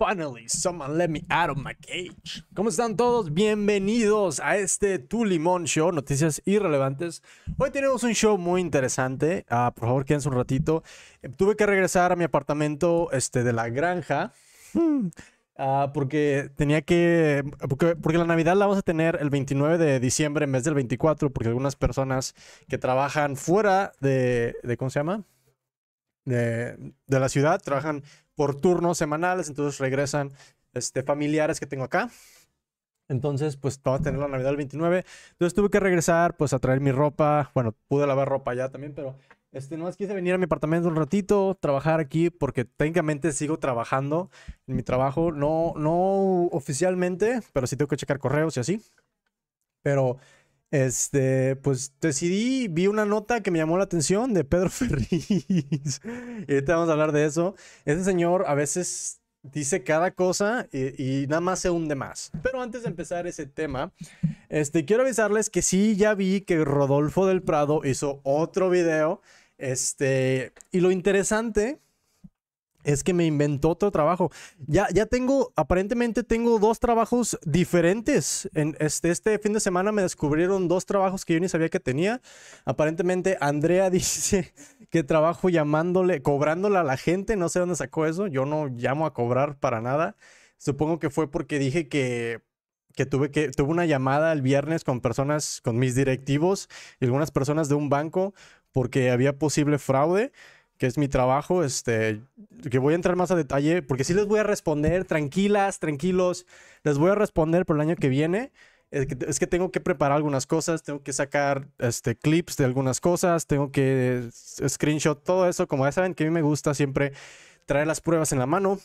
Finally, someone let me out of my cage. ¿Cómo están todos? Bienvenidos a este Tu Limón Show, noticias irrelevantes. Hoy tenemos un show muy interesante. Ah, por favor, quédense un ratito. Eh, tuve que regresar a mi apartamento este, de la granja. Hmm, ah, porque tenía que. Porque, porque, la Navidad la vamos a tener el 29 de diciembre en vez del 24, porque algunas personas que trabajan fuera de. de ¿Cómo se llama? De, de la ciudad trabajan por turnos semanales, entonces regresan este, familiares que tengo acá. Entonces, pues todo a tener la Navidad el 29. Entonces tuve que regresar, pues a traer mi ropa. Bueno, pude lavar ropa ya también, pero este, nomás quise venir a mi apartamento un ratito, trabajar aquí, porque técnicamente sigo trabajando en mi trabajo. No, no oficialmente, pero sí tengo que checar correos y así. Pero este, pues decidí, vi una nota que me llamó la atención de Pedro Ferriz. y ahorita vamos a hablar de eso. Ese señor a veces dice cada cosa y, y, nada más se hunde más. Pero antes de empezar ese tema, este, quiero avisarles que sí, ya vi que Rodolfo del Prado hizo otro video. Este, y lo interesante es que me inventó otro trabajo. Ya, ya tengo, aparentemente tengo dos trabajos diferentes. En este, este fin de semana me descubrieron dos trabajos que yo ni sabía que tenía. Aparentemente Andrea dice que trabajo llamándole, cobrándole a la gente. No sé dónde sacó eso. Yo no llamo a cobrar para nada. Supongo que fue porque dije que que tuve que tuve una llamada el viernes con personas, con mis directivos y algunas personas de un banco porque había posible fraude que es mi trabajo, este, que voy a entrar más a detalle, porque sí les voy a responder, tranquilas, tranquilos, les voy a responder por el año que viene. Es que, tengo que preparar algunas cosas, tengo que sacar este, clips de algunas cosas, tengo que screenshot todo eso, como ya saben que a mí me gusta siempre traer las pruebas en la mano,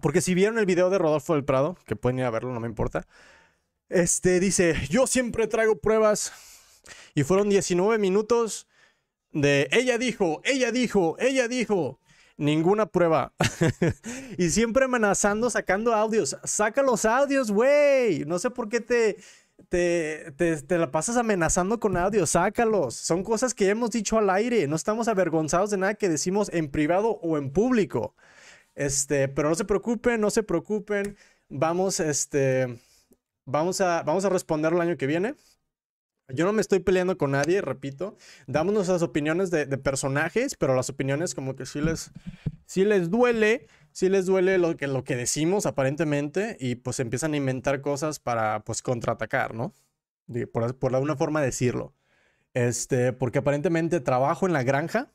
porque si vieron el video de Rodolfo del Prado, que pueden ir a verlo, no me importa, este dice, yo siempre traigo pruebas y fueron 19 minutos de ella dijo, ella dijo, ella dijo. Ninguna prueba. y siempre amenazando, sacando audios. Saca los audios, güey. No sé por qué te, te, te, la pasas amenazando con audios. sácalos. Son cosas que hemos dicho al aire. No estamos avergonzados de nada que decimos en privado o en público. Este, pero no se preocupen, no se preocupen. Vamos, este, vamos a, vamos a responder el año que viene. Yo no me estoy peleando con nadie, repito. Damos nuestras opiniones de, personajes, pero las opiniones como que sí les, sí les duele, sí les duele lo que, lo que decimos aparentemente y pues empiezan a inventar cosas para pues contraatacar, ¿no? por, por alguna forma decirlo. Este, porque aparentemente trabajo en la granja,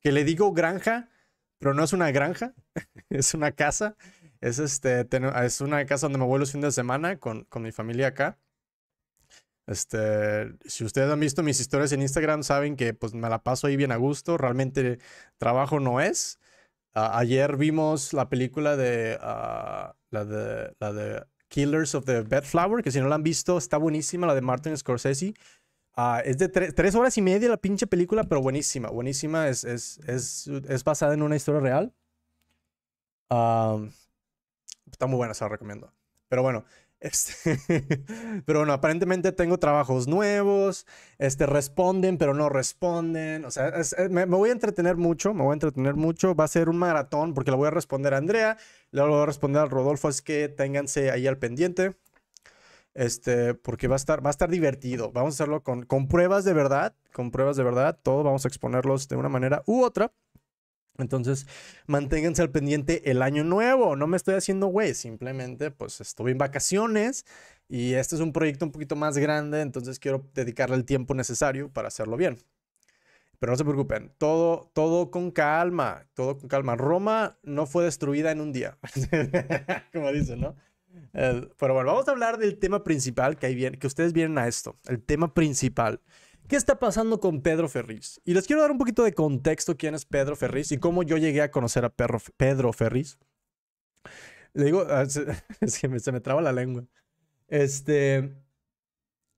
que le digo granja, pero no es una granja, es una casa. Es, este, es una casa donde me vuelvo los fines de semana con mi familia acá. Este, si ustedes han visto mis historias en Instagram, saben que pues me la paso ahí bien a gusto. Realmente trabajo no es. ayer vimos la película de, ah, la de la de Killers of the Bedflower, que si no la han visto, está buenísima, la de Martin Scorsese. Ah, es de tres horas y media la pinche película, pero buenísima, buenísima. Es, es, es, es basada en una historia real. Ah, está muy buena, se la recomiendo. Pero bueno, este, pero bueno, aparentemente tengo trabajos nuevos, este, responden, pero no responden. O sea, eh, me, voy a entretener mucho, me voy a entretener mucho. Va a ser un maratón porque le voy a responder a Andrea, le voy a responder a Rodolfo, es que ténganse ahí al pendiente. Este, porque va a estar, va a estar divertido. Vamos a hacerlo con, con pruebas de verdad, con pruebas de verdad. Todo vamos a exponerlos de una manera u otra. Entonces, manténganse al pendiente el año nuevo. No me estoy haciendo güey, simplemente pues estuve en vacaciones y este es un proyecto un poquito más grande, entonces quiero dedicarle el tiempo necesario para hacerlo bien. Pero no se preocupen, todo, todo con calma, todo con calma. Roma no fue destruida en un día, como dicen, ¿no? Eh, pero bueno, vamos a hablar del tema principal que, hay bien, que ustedes vienen a esto, el tema principal. ¿Qué está pasando con Pedro Ferriz? Y les quiero dar un poquito de contexto quién es Pedro Ferriz y cómo yo llegué a conocer a Pedro, Pedro Ferriz. Le digo, ah, es que se me traba la lengua. Este,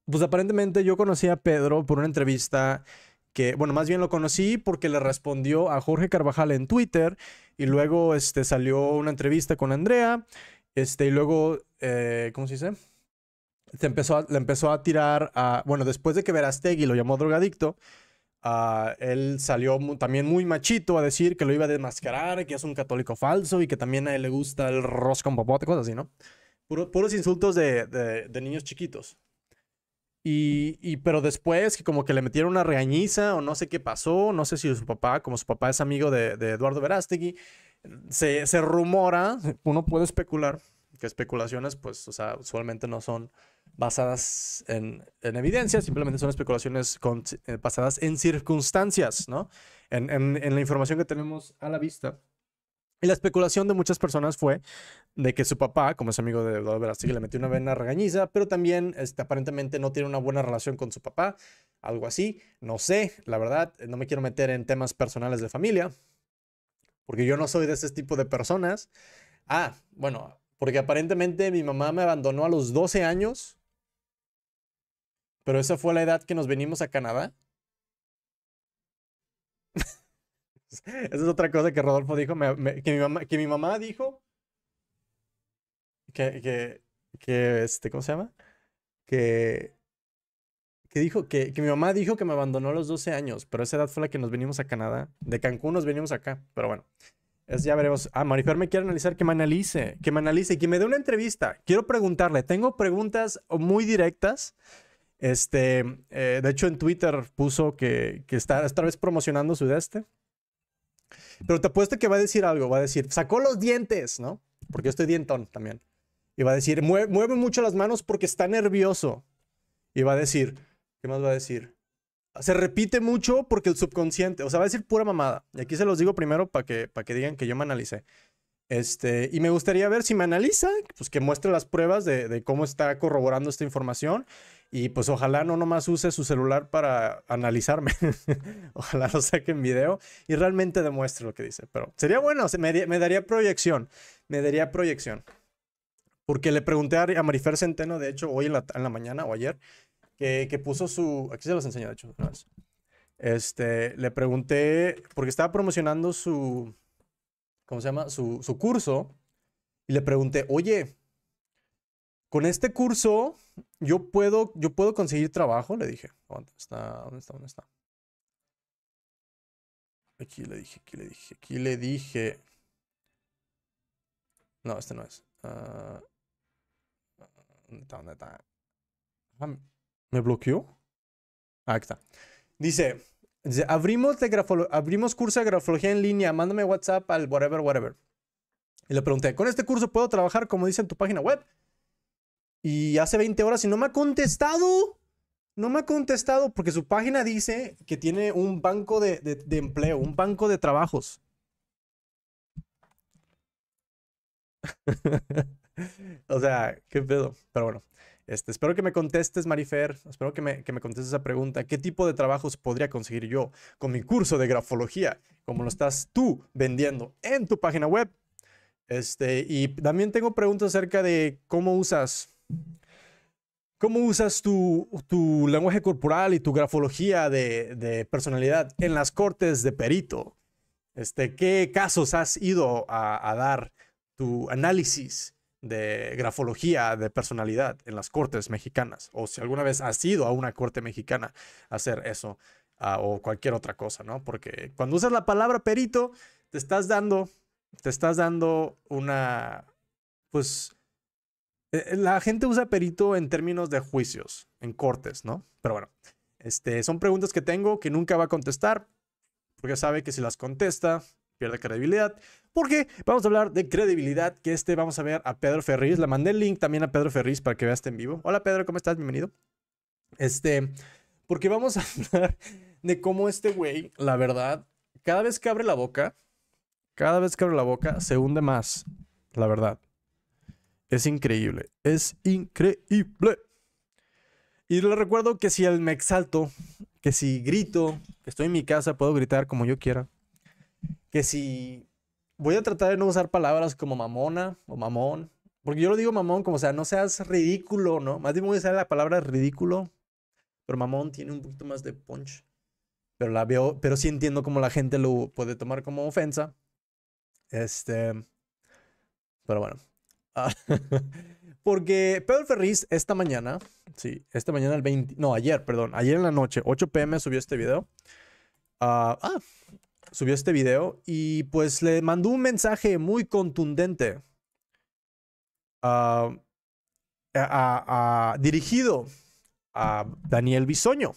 pues aparentemente yo conocí a Pedro por una entrevista que, bueno, más bien lo conocí porque le respondió a Jorge Carvajal en Twitter y luego este, salió una entrevista con Andrea, este, y luego, eh, ¿cómo se dice? empezó le empezó a tirar a. Bueno, después de que Verastegui lo llamó drogadicto, él salió también muy machito a decir que lo iba a desmascarar, que es un católico falso y que también a él le gusta el rosco con popote, cosas así, ¿no? puros insultos de, de, niños chiquitos. Y, pero después que como que le metieron una regañiza o no sé qué pasó, no sé si su papá, como su papá es amigo de, Eduardo Verástegui, se, se rumora, uno puede especular, que especulaciones pues, o sea, usualmente no son basadas en, en evidencia, simplemente son especulaciones eh, basadas en circunstancias, ¿no? En, en, la información que tenemos a la vista. Y la especulación de muchas personas fue de que su papá, como es amigo de Eduardo que le metió una vena regañiza, pero también este, aparentemente no tiene una buena relación con su papá, algo así. No sé, la verdad, no me quiero meter en temas personales de familia, porque yo no soy de ese tipo de personas. Ah, bueno, porque aparentemente mi mamá me abandonó a los 12 años pero esa fue la edad que nos venimos a Canadá. Esa es otra cosa que Rodolfo dijo, que, mi mamá, que mi mamá dijo que, que, que, este, ¿cómo se llama? Que, que dijo que, que mi mamá dijo que me abandonó a los 12 años, pero esa edad fue la que nos venimos a Canadá. De Cancún nos venimos acá, pero bueno, es, ya veremos. Ah, Marifer me quiere analizar, que me analice, que me analice, que me dé una entrevista. Quiero preguntarle, tengo preguntas muy directas este, eh, de hecho, en Twitter puso que, está esta vez promocionando su este, Pero te apuesto que va a decir algo, va a decir, sacó los dientes, ¿no? Porque yo estoy dientón también. Y va a decir, mueve, mueve mucho las manos porque está nervioso. Y va a decir, ¿qué más va a decir? Se repite mucho porque el subconsciente, o sea, va a decir pura mamada. Y aquí se los digo primero para que, para que digan que yo me analicé. Este, y me gustaría ver si me analiza, pues que muestre las pruebas de, cómo está corroborando esta información. Y pues ojalá no nomás use su celular para analizarme. ojalá lo saque en video y realmente demuestre lo que dice. Pero sería bueno, me, me daría proyección. Me daría proyección. Porque le pregunté a Marifer Centeno, de hecho, hoy en la, mañana o ayer, que, puso su. Aquí se los enseño, de hecho, Este, le pregunté, porque estaba promocionando su, ¿cómo se llama? Su, curso y le pregunté, oye, con este curso yo puedo, yo puedo conseguir trabajo, le dije. ¿Dónde está? ¿Dónde está? ¿Dónde está? Aquí le dije, aquí le dije, aquí le dije. No, este no es. Ah, ¿Dónde está? ¿Dónde está? Ah, ¿Me bloqueó? Ah, aquí está. Dice, Dice, abrimos, abrimos curso de grafología en línea, mándame WhatsApp al whatever, whatever. Y le pregunté, ¿con este curso puedo trabajar como dice en tu página web? Y hace 20 horas y no me ha contestado. No me ha contestado porque su página dice que tiene un banco de, de empleo, un banco de trabajos. o sea, qué pedo. Pero bueno. Este, espero que me contestes, Marifer. Espero que me, que contestes esa pregunta. ¿Qué tipo de trabajos podría conseguir yo con mi curso de grafología? Como lo estás tú vendiendo en tu página web. Este, y también tengo preguntas acerca de cómo usas. ¿Cómo usas tu, tu lenguaje corporal y tu grafología de, de, personalidad en las cortes de perito? Este, ¿Qué casos has ido a, a dar tu análisis? de grafología de personalidad en las cortes mexicanas. O si alguna vez has ido a una corte mexicana a hacer eso ah, o cualquier otra cosa, ¿no? Porque cuando usas la palabra perito, te estás dando, te estás dando una, pues, eh, eh, la gente usa perito en términos de juicios, en cortes, ¿no? Pero bueno, este, son preguntas que tengo que nunca va a contestar, porque sabe que si las contesta, pierde credibilidad. Porque vamos a hablar de credibilidad, que este vamos a ver a Pedro Ferriz. Le mandé el link también a Pedro Ferriz para que veas este en vivo. Hola Pedro, ¿cómo estás? Bienvenido. Este, porque vamos a hablar de cómo este güey, la verdad, cada vez que abre la boca, cada vez que abre la boca, se hunde más. La verdad. Es increíble. Es increíble. Y le recuerdo que si él me exalto, que si grito, que estoy en mi casa, puedo gritar como yo quiera que si voy a tratar de no usar palabras como mamona o mamón, porque yo lo digo mamón como, sea, no seas ridículo, ¿no? Más bien voy a usar la palabra ridículo, pero mamón tiene un poquito más de punch. Pero la veo, pero sí entiendo cómo la gente lo puede tomar como ofensa. Este, pero bueno. porque Pedro Ferriz esta mañana, sí, esta mañana el 20, no, ayer, perdón, ayer en la noche, 8 pm subió este video. ah, ah subió este video y pues le mandó un mensaje muy contundente ah, a, dirigido a Daniel Bisoño.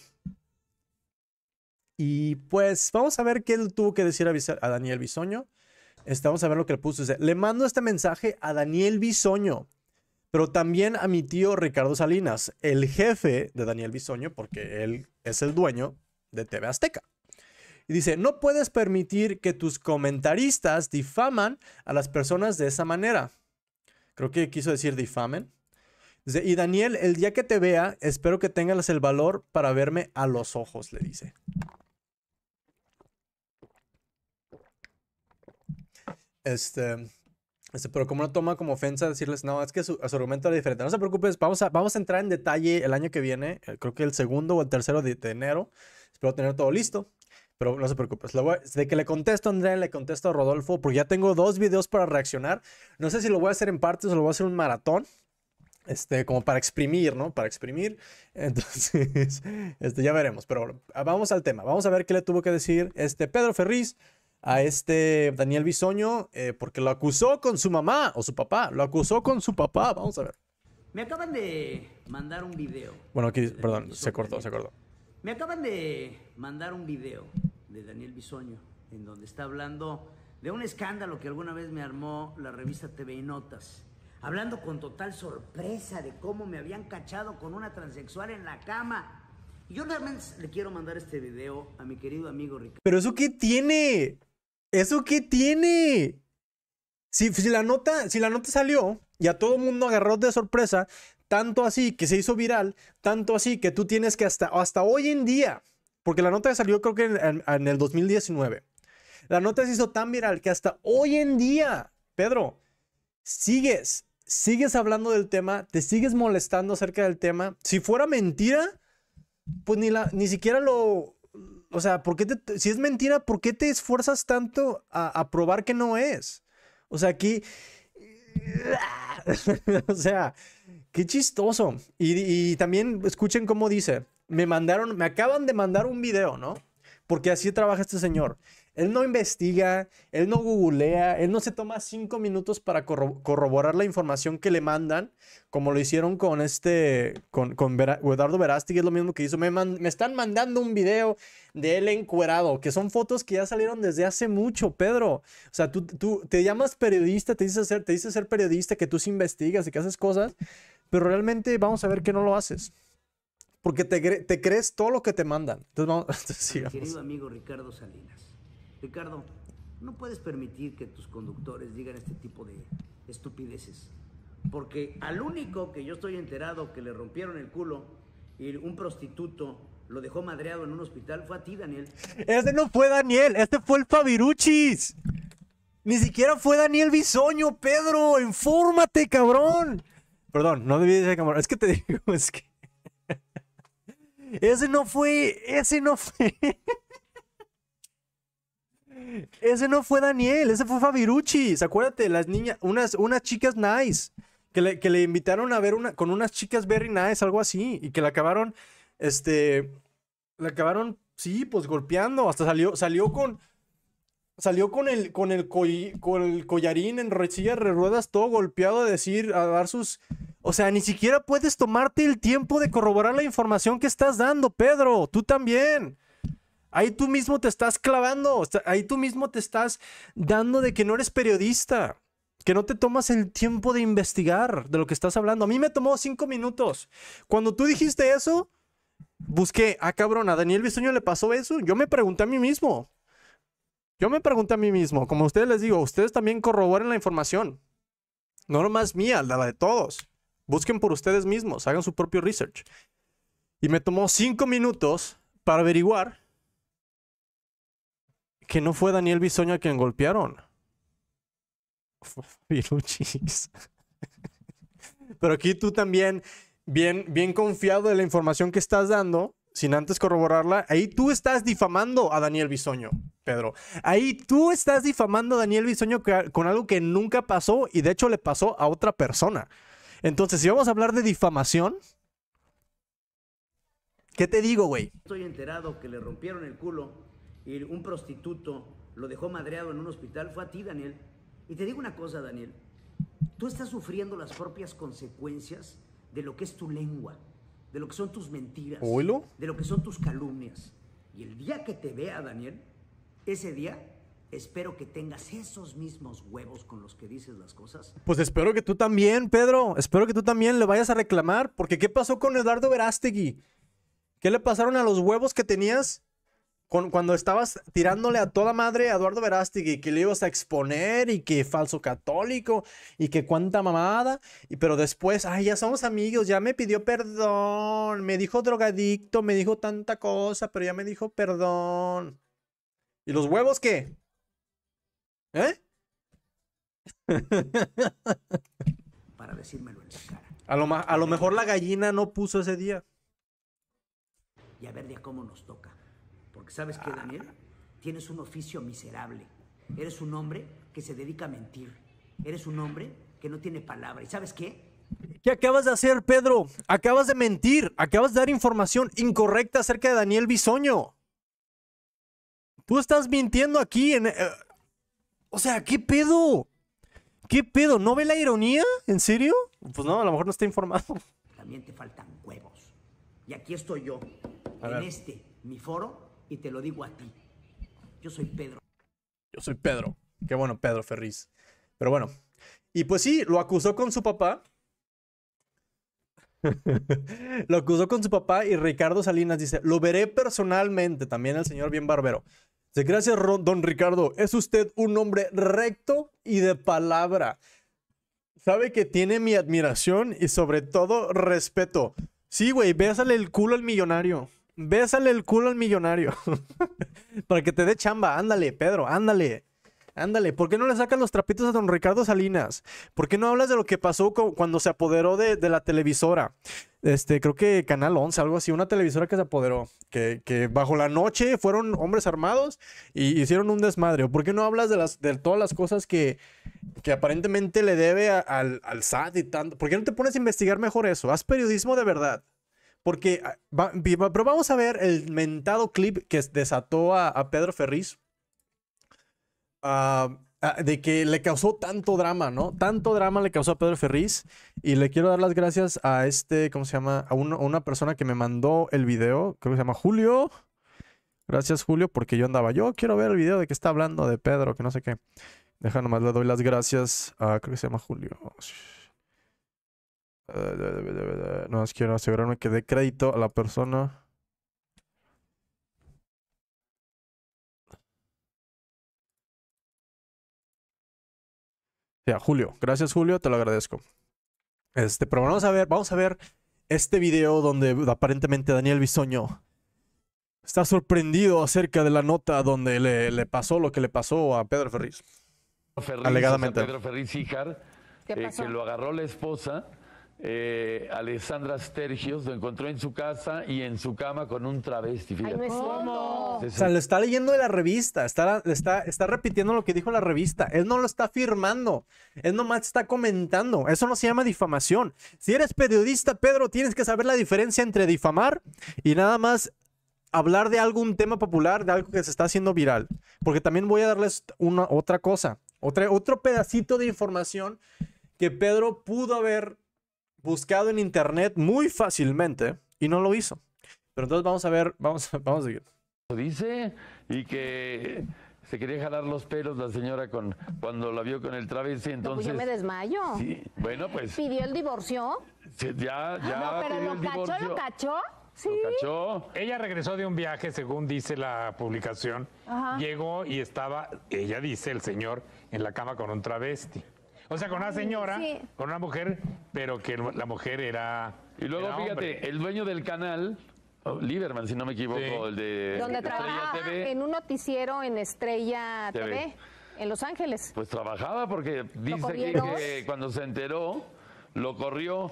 Y pues vamos a ver qué él tuvo que decir a, Daniel Bisoño. estamos vamos a ver lo que le puso. le mando este mensaje a Daniel Bisoño, pero también a mi tío Ricardo Salinas, el jefe de Daniel Bisoño, porque él es el dueño de TV Azteca. Y dice, no puedes permitir que tus comentaristas difaman a las personas de esa manera. Creo que quiso decir difamen. y Daniel, el día que te vea, espero que tengas el valor para verme a los ojos, le dice. Este, este pero como no toma como ofensa decirles, no, es que su, argumento era diferente. No se preocupes, vamos a, vamos a entrar en detalle el año que viene, eh, creo que el segundo o el tercero de enero. Espero tener todo listo. Pero no se preocupes. de que le contesto a Andrea, le contesto a Rodolfo, porque ya tengo dos videos para reaccionar. No sé si lo voy a hacer en partes o lo voy a hacer un maratón. Este, como para exprimir, ¿no? Para exprimir. Entonces, este, ya veremos. Pero ah, vamos al tema. Vamos a ver qué le tuvo que decir este Pedro Ferriz a este Daniel Bisoño, eh, porque lo acusó con su mamá o su papá. Lo acusó con su papá. Vamos a ver. Me acaban de mandar un video. Bueno, aquí, perdón, se cortó, se cortó. Me acaban de mandar un video de Daniel Bisoño, en donde está hablando de un escándalo que alguna vez me armó la revista TV y Notas, hablando con total sorpresa de cómo me habían cachado con una transexual en la cama. Y yo realmente le quiero mandar este video a mi querido amigo Ricardo. Pero eso qué tiene? ¿Eso qué tiene? Si, la nota, si la nota salió y a todo mundo agarró de sorpresa, tanto así que se hizo viral, tanto así que tú tienes que hasta, hasta hoy en día porque la nota salió creo que en, el 2019. La nota se hizo tan viral que hasta hoy en día, Pedro, sigues, sigues hablando del tema, te sigues molestando acerca del tema. Si fuera mentira, pues ni, la, ni siquiera lo... O sea, ¿por si es mentira, ¿por qué te esfuerzas tanto a, probar que no es? O sea, aquí... o sea, qué chistoso. Y, y también escuchen cómo dice me mandaron, me acaban de mandar un video, ¿no? Porque así trabaja este señor. Él no investiga, él no googlea, él no se toma cinco minutos para corroborar la información que le mandan, como lo hicieron con este, con, con Eduardo Verástegui, es lo mismo que hizo. Me, están mandando un video de él encuerado, que son fotos que ya salieron desde hace mucho, Pedro. O sea, tú, tú te llamas periodista, te dices ser, te dices ser periodista, que tú investigas y que haces cosas, pero realmente vamos a ver que no lo haces. Porque te, crees todo lo que te mandan. Entonces, vamos, Querido amigo Ricardo Salinas. Ricardo, no puedes permitir que tus conductores digan este tipo de estupideces. Porque al único que yo estoy enterado que le rompieron el culo y un prostituto lo dejó madreado en un hospital fue a ti, Daniel. Este no fue Daniel, este fue el Fabiruchis. Ni siquiera fue Daniel Bisoño, Pedro. Infórmate, cabrón. Perdón, no debí decir cabrón. Es que te digo, es que. Ese no fue, ese no fue. Ese no fue Daniel, ese fue ¿se Acuérdate, las niñas, unas, unas chicas nice, que le, invitaron a ver una, con unas chicas very nice, algo así, y que la acabaron, este, la acabaron, sí, pues golpeando. Hasta salió, salió con, salió con el, con el, collarín en rechillas de ruedas, todo golpeado a decir, a dar sus, o sea, ni siquiera puedes tomarte el tiempo de corroborar la información que estás dando, Pedro. Tú también. Ahí tú mismo te estás clavando, ahí tú mismo te estás dando de que no eres periodista, que no te tomas el tiempo de investigar de lo que estás hablando. A mí me tomó cinco minutos. Cuando tú dijiste eso, busqué, ah cabrón, a Daniel Bisoño le pasó eso. Yo me pregunté a mí mismo. Yo me pregunté a mí mismo, como ustedes les digo, ustedes también corroboran la información. No nomás mía, la de todos. Busquen por ustedes mismos, hagan su propio research. Y me tomó cinco minutos para averiguar que no fue Daniel Bisoño a quien golpearon. Pero aquí tú también, bien, bien confiado de la información que estás dando, sin antes corroborarla, ahí tú estás difamando a Daniel Bisoño, Pedro. Ahí tú estás difamando a Daniel Bisoño con algo que nunca pasó y de hecho le pasó a otra persona. Entonces, si vamos a hablar de difamación, ¿qué te digo, güey? Estoy enterado que le rompieron el culo y un prostituto lo dejó madreado en un hospital. Fue a ti, Daniel. Y te digo una cosa, Daniel. Tú estás sufriendo las propias consecuencias de lo que es tu lengua, de lo que son tus mentiras, de lo que son tus calumnias. Y el día que te vea, Daniel, ese día Espero que tengas esos mismos huevos con los que dices las cosas. Pues espero que tú también, Pedro. Espero que tú también le vayas a reclamar. Porque ¿qué pasó con Eduardo Verástegui? ¿Qué le pasaron a los huevos que tenías con, cuando estabas tirándole a toda madre a Eduardo Verástegui? Que le ibas a exponer y que falso católico y que cuánta mamada. Y, pero después, ay, ya somos amigos, ya me pidió perdón. Me dijo drogadicto, me dijo tanta cosa, pero ya me dijo perdón. ¿Y los huevos qué? ¿Eh? Para decírmelo en la cara. A lo, a lo mejor la gallina no puso ese día. Y a ver de cómo nos toca. Porque sabes que, Daniel, tienes un oficio miserable. Eres un hombre que se dedica a mentir. Eres un hombre que no tiene palabra. ¿Y sabes qué? ¿Qué acabas de hacer, Pedro? Acabas de mentir, acabas de dar información incorrecta acerca de Daniel Bisoño. Tú estás mintiendo aquí en, eh, o sea, ¿qué pedo? ¿Qué pedo? ¿No ve la ironía? ¿En serio? Pues no, a lo mejor no está informado. También te faltan huevos. Y aquí estoy yo, en este, mi foro, y te lo digo a ti. Yo soy Pedro. Yo soy Pedro. Qué bueno, Pedro Ferriz. Pero bueno. Y pues sí, lo acusó con su papá. lo acusó con su papá y Ricardo Salinas dice, lo veré personalmente, también el señor bien barbero. Gracias, don Ricardo. Es usted un hombre recto y de palabra. Sabe que tiene mi admiración y sobre todo respeto. Sí, güey, bésale el culo al millonario. Bésale el culo al millonario. Para que te dé chamba. Ándale, Pedro, ándale. Ándale, ¿por qué no le sacas los trapitos a don Ricardo Salinas? ¿Por qué no hablas de lo que pasó cuando se apoderó de, la televisora? Este, creo que Canal 11, algo así, una televisora que se apoderó, que, bajo la noche fueron hombres armados y hicieron un desmadre. ¿Por qué no hablas de, todas las cosas que, aparentemente le debe al, SAT y tanto? ¿Por qué no te pones a investigar mejor eso? Haz periodismo de verdad. Porque, ah, pero vamos a ver el mentado clip que desató a, a Pedro Ferriz Ah, ah, de que le causó tanto drama, ¿no? Tanto drama le causó a Pedro Ferriz. Y le quiero dar las gracias a este, ¿cómo se llama? A, una persona que me mandó el video, creo que se llama Julio. Gracias, Julio, porque yo andaba, yo quiero ver el video de que está hablando de Pedro, que no sé qué. Deja nomás, le doy las gracias a, creo que se llama Julio. Eh, no, quiero asegurarme que dé crédito a la persona. Julio. Gracias, Julio, te lo agradezco. Este, pero vamos a ver, vamos a ver este video donde aparentemente Daniel Bisoño está sorprendido acerca de la nota donde le, le pasó lo que le pasó a Pedro Ferriz. alegadamente. Pedro Ferriz eh, que lo agarró la esposa eh, alessandra Stergios lo encontró en su casa y en su cama con un travesti. O sea, lo está leyendo de la revista, está, está, está repitiendo lo que dijo la revista. Él no lo está firmando, él nomás está comentando. Eso no se llama difamación. Si eres periodista, Pedro, tienes que saber la diferencia entre difamar y nada más hablar de algún tema popular, de algo que se está haciendo viral. Porque también voy a darles una, otra cosa, otro pedacito de información que Pedro pudo haber buscado en internet muy fácilmente y no lo hizo. Pero entonces vamos a ver, vamos, vamos a seguir. Lo dice y que se quería jalar los pelos la señora con cuando la vio con el travesti, pues entonces... yo me desmayo. Sí, bueno, pues... ¿Pidió el divorcio? Sí, ya, ya ah, No, pero lo cachó, lo cachó. Sí. Lo cachó. Ella regresó de un viaje, según dice la publicación. Llegó y estaba, ella dice, el señor, en la cama con un travesti. O sea, con una señora, con una mujer, pero que la mujer era. Y luego, fíjate, el dueño del canal, oh, Lieberman, si no me equivoco, el de Donde trabajaba en un noticiero en Estrella TV. en Los Ángeles. Pues trabajaba porque dice que, cuando se enteró, lo corrió.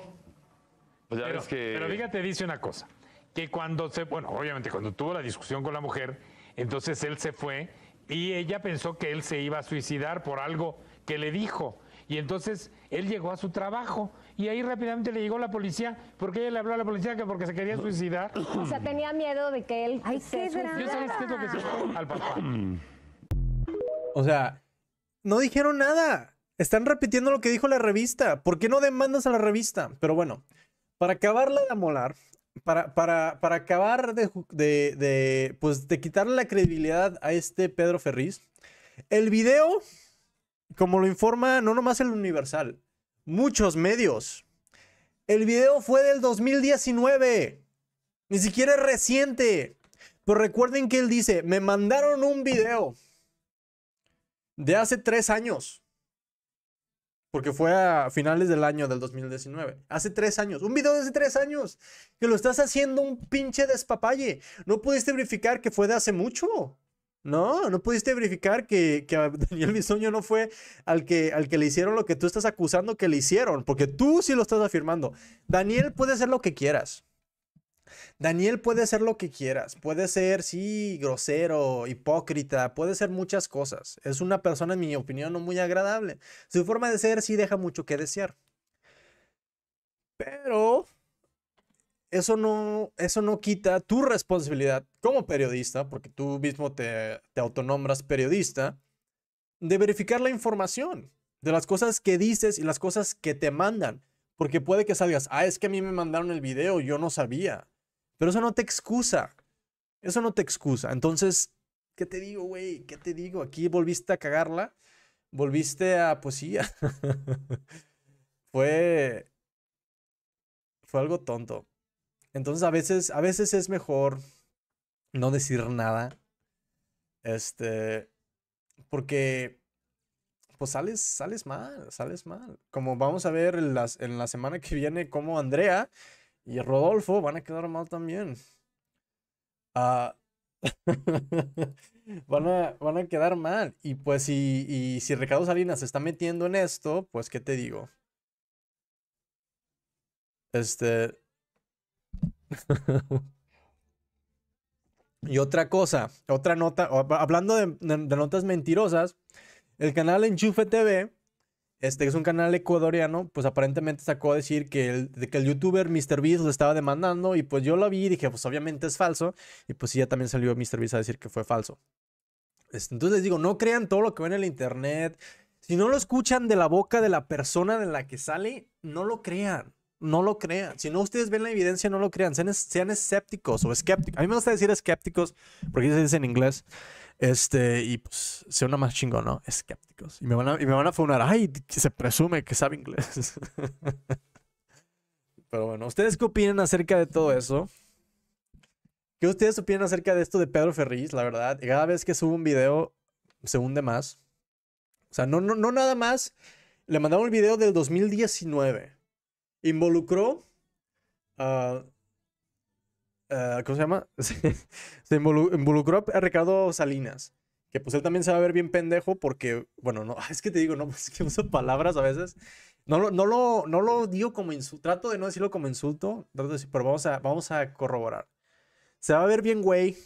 Pues pero, pero fíjate, dice una cosa, que cuando se, bueno, obviamente cuando tuvo la discusión con la mujer, entonces él se fue y ella pensó que él se iba a suicidar por algo que le dijo. Y entonces él llegó a su trabajo y ahí rápidamente le llegó la policía porque ella le habló a la policía que porque se quería suicidar. O sea, tenía miedo de que él Yo que se O sea, no dijeron nada. Están repitiendo lo que dijo la revista. ¿Por qué no demandas a la revista? Pero bueno, para acabarla de amolar, para, para, para acabar de, pues, de quitarle la credibilidad a este Pedro Ferriz, el video como lo informa no nomás el Universal, muchos medios. El video fue del 2019. Ni siquiera es reciente. Pero pues recuerden que él dice, me mandaron un video de hace tres años. Porque fue a finales del año del 2019. Hace tres años. Un video de hace tres años. Que lo estás haciendo un pinche despapalle. No pudiste verificar que fue de hace mucho. No, no pudiste verificar que, Daniel Bisoño no fue al que, al que le hicieron lo que tú estás acusando que le hicieron, porque tú sí lo estás afirmando. Daniel puede ser lo que quieras. Daniel puede ser lo que quieras, puede ser, sí, grosero, hipócrita, puede ser muchas cosas. Es una persona, en mi opinión, no muy agradable. Su forma de ser sí deja mucho que desear. Pero eso no, eso no quita tu responsabilidad como periodista, porque tú mismo te, te autonombras periodista, de verificar la información, de las cosas que dices y las cosas que te mandan. Porque puede que salgas, ah, es que a mí me mandaron el video, yo no sabía. Pero eso no te excusa. Eso no te excusa. Entonces, ¿qué te digo, güey? ¿Qué te digo? Aquí volviste a cagarla. Volviste a, pues fue. Fue algo tonto. Entonces a veces, a veces es mejor no decir nada. Este, porque pues sales, sales mal, sales mal. Como vamos a ver en, en la semana que viene como Andrea y Rodolfo van a quedar mal también. Ah, van, a, quedar mal. Y pues si, si Ricardo Salinas se está metiendo en esto, pues ¿qué te digo? Este, y otra cosa, otra nota, hablando de, notas mentirosas, el canal Enchufe TV, este que es un canal ecuatoriano, pues aparentemente sacó a decir que el, que el youtuber MrBeast lo estaba demandando y pues yo lo vi y dije, pues obviamente es falso y pues sí, ya también salió MrBeast a decir que fue falso. Este, entonces les digo, no crean todo lo que ven en el internet. Si no lo escuchan de la boca de la persona de la que sale, no lo crean no lo crean. Si no ustedes ven la evidencia, no lo crean. Sean, sean escépticos o escépticos. A mí me gusta decir escépticos porque se dice en inglés. Este, y pues, una más chingón, ¿no? Escépticos. Y me van a, y me van a funar. Ay, se presume que sabe inglés. Pero bueno, ¿ustedes qué opinan acerca de todo eso? ¿Qué ustedes opinan acerca de esto de Pedro Ferriz? La verdad, cada vez que subo un video, se hunde más. O sea, no, no, no nada más. Le mandamos el video del 2019 involucró a... ¿Cómo se llama? se involucró a Ricardo Salinas. Que pues él también se va a ver bien pendejo porque, bueno, no, es que te digo, no, pues, es que uso palabras a veces. No lo, no lo, no lo digo como insulto, trato de no decirlo como insulto, pero vamos a, vamos a corroborar. Se va a ver bien, güey.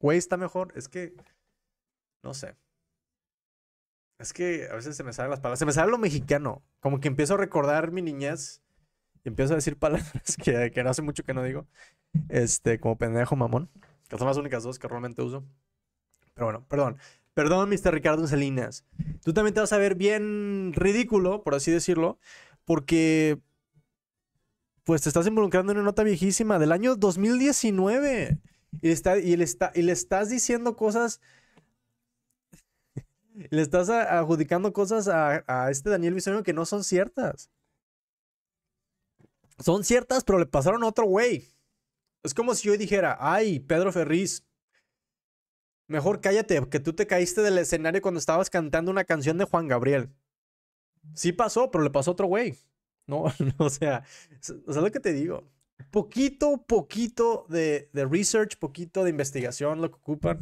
Güey está mejor, es que, no sé. Es que a veces se me salen las palabras, se me sale lo mexicano. Como que empiezo a recordar mi niñez empiezo a decir palabras que, no hace mucho que no digo. Este, como pendejo mamón. Que son las únicas dos que realmente uso. Pero bueno, perdón. Perdón, Mr. Ricardo Salinas. Tú también te vas a ver bien ridículo, por así decirlo, porque pues te estás involucrando en una nota viejísima del año 2019 y, está, y, le, está, y le estás diciendo cosas, le estás adjudicando cosas a, este Daniel Bisoño que no son ciertas son ciertas, pero le pasaron a otro güey. Es como si yo dijera, ay, Pedro Ferriz, mejor cállate, que tú te caíste del escenario cuando estabas cantando una canción de Juan Gabriel. Sí pasó, pero le pasó a otro güey. No, o sea, o sea, lo que te digo. Poquito, poquito de, de research, poquito de investigación, lo que ocupan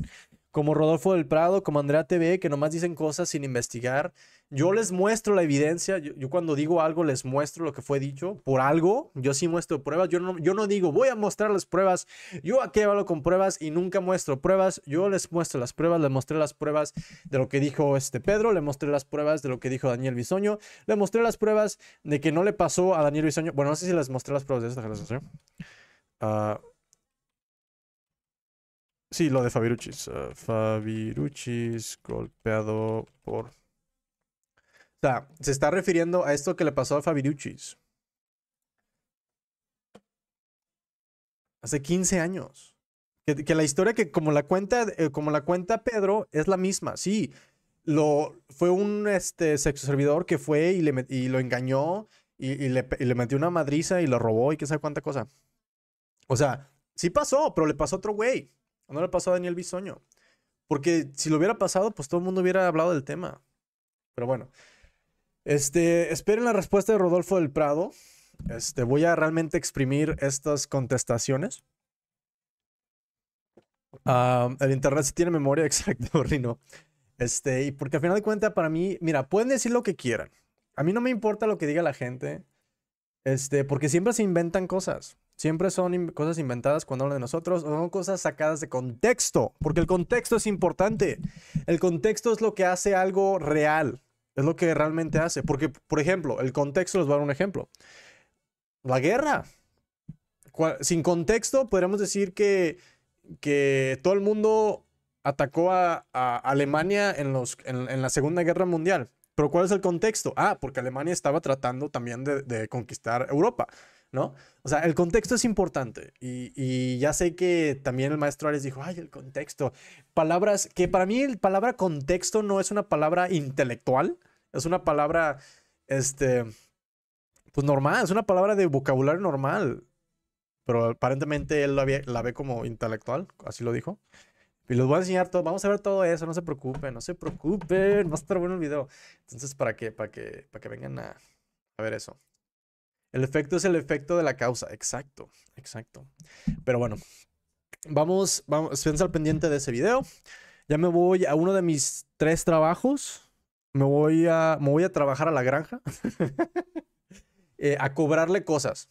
como Rodolfo del Prado, como Andrea TV, que nomás dicen cosas sin investigar. Yo les muestro la evidencia, yo, cuando digo algo les muestro lo que fue dicho, por algo, yo sí muestro pruebas, yo no, yo no digo voy a mostrarles pruebas, yo aquí hablo con pruebas y nunca muestro pruebas, yo les muestro las pruebas, les mostré las pruebas de lo que dijo este Pedro, le mostré las pruebas de lo que dijo Daniel Bisoño, le mostré las pruebas de que no le pasó a Daniel Bisoño, bueno, no sé si les mostré las pruebas de esta generación, ah, Sí, lo de Fabiruchis. Ah, Fabiruchis golpeado por... O sea, se está refiriendo a esto que le pasó a Fabiruchis. Hace 15 años. Que, la historia que como la cuenta, eh, como la cuenta Pedro es la misma, sí. Lo, fue un este, sexo servidor que fue y, lo engañó y, le, metió una madriza y lo robó y qué sabe cuánta cosa. O sea, sí pasó, pero le pasó otro güey. No le pasó a Daniel Bisoño. Porque si lo hubiera pasado, pues todo el mundo hubiera hablado del tema. Pero bueno. Este, esperen la respuesta de Rodolfo del Prado. Este, voy a realmente exprimir estas contestaciones. Ah, el internet sí tiene memoria, exacto, Rino. Este, y porque al final de cuentas, para mí, mira, pueden decir lo que quieran. A mí no me importa lo que diga la gente. Este, porque siempre se inventan cosas. Siempre son cosas inventadas cuando hablan de nosotros o son cosas sacadas de contexto, porque el contexto es importante. El contexto es lo que hace algo real, es lo que realmente hace. Porque, por ejemplo, el contexto, les voy a dar un ejemplo. La guerra. Sin contexto, podríamos decir que, que todo el mundo atacó a, Alemania en, los, en, la Segunda Guerra Mundial. Pero ¿cuál es el contexto? Ah, porque Alemania estaba tratando también de, de conquistar Europa. ¿no? O sea, el contexto es importante y, ya sé que también el maestro Ares dijo, ay, el contexto, palabras, que para mí el palabra contexto no es una palabra intelectual, es una palabra, este, pues normal, es una palabra de vocabulario normal, pero aparentemente él la ve, como intelectual, así lo dijo. Y los voy a enseñar todo. Vamos a ver todo eso. No se preocupen, no se preocupen. Va a estar bueno el video. Entonces, para que, para que, para que vengan a, a ver eso. El efecto es el efecto de la causa. Exacto, exacto. Pero bueno, vamos, vamos, piensa al pendiente de ese video. Ya me voy a uno de mis tres trabajos. Me voy a, me voy a trabajar a la granja. Eh, a cobrarle cosas.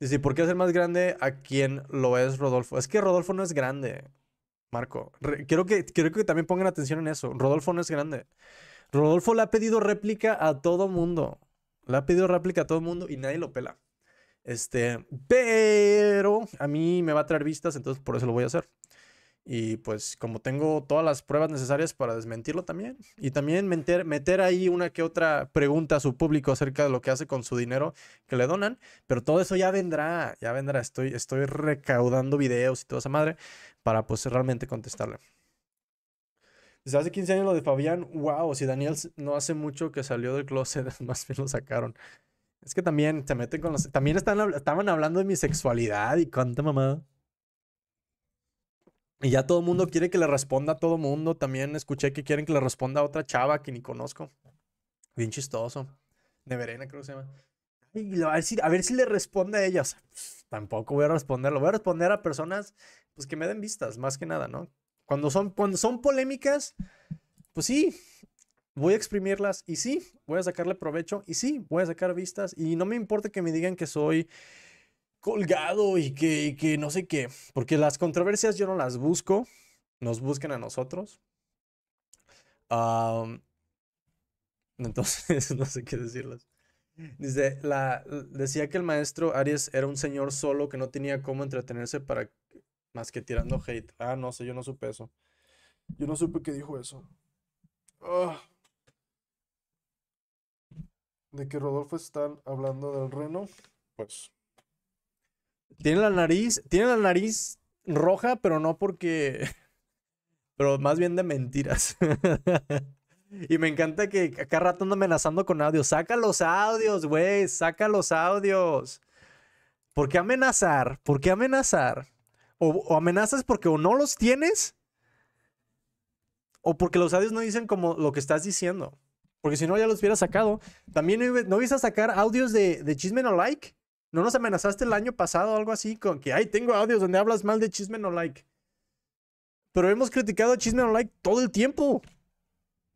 Dice, ¿por qué hacer más grande a quien lo es Rodolfo? Es que Rodolfo no es grande, Marco. que, quiero que también pongan atención en eso. Rodolfo no es grande. Rodolfo le ha pedido réplica a todo mundo. Le ha pedido réplica a todo mundo y nadie lo pela. Este, pero a mí me va a traer vistas, entonces por eso lo voy a hacer. Y pues como tengo todas las pruebas necesarias para desmentirlo también. Y también meter, ahí una que otra pregunta a su público acerca de lo que hace con su dinero que le donan. Pero todo eso ya vendrá, ya vendrá. Estoy, estoy recaudando videos y toda esa madre para pues realmente contestarle. Desde hace 15 años lo de Fabián, wow, si Daniel no hace mucho que salió del closet, más bien lo sacaron. Es que también se meten con los... También están, estaban hablando de mi sexualidad y cuánta mamada. Y ya todo el mundo quiere que le responda a todo mundo. También escuché que quieren que le responda a otra chava que ni conozco. Bien chistoso. De Verena creo que se llama. a, ver si, le responde a ellas. Tampoco voy a responderlo. Voy a responder a personas pues que me den vistas, más que nada, ¿no? Cuando son, son polémicas, pues sí, voy a exprimirlas y sí, voy a sacarle provecho y sí, voy a sacar vistas y no me importa que me digan que soy colgado y que, que no sé qué, porque las controversias yo no las busco, nos buscan a nosotros. entonces, no sé qué decirles. Dice, la, decía que el maestro Aries era un señor solo que no tenía cómo entretenerse para más que tirando hate. Ah, no sé, yo no supe eso. Yo no supe que dijo eso. Ah. De que Rodolfo está hablando del reno, pues. Tiene la nariz, tiene la nariz roja, pero no porque. Pero más bien de mentiras. y me encanta que acá rato anda amenazando con audios. Saca los audios, güey. Saca los audios. ¿Por qué amenazar? ¿Por qué amenazar? O, amenazas porque o no los tienes o porque los audios no dicen como lo que estás diciendo. Porque si no, ya los hubiera sacado. También no, no a sacar audios de, de Chisme No Like. ¿No nos amenazaste el año pasado o algo así con que, ay, tengo audios donde hablas mal de Chisme No Like? Pero hemos criticado a Chisme No Like todo el tiempo.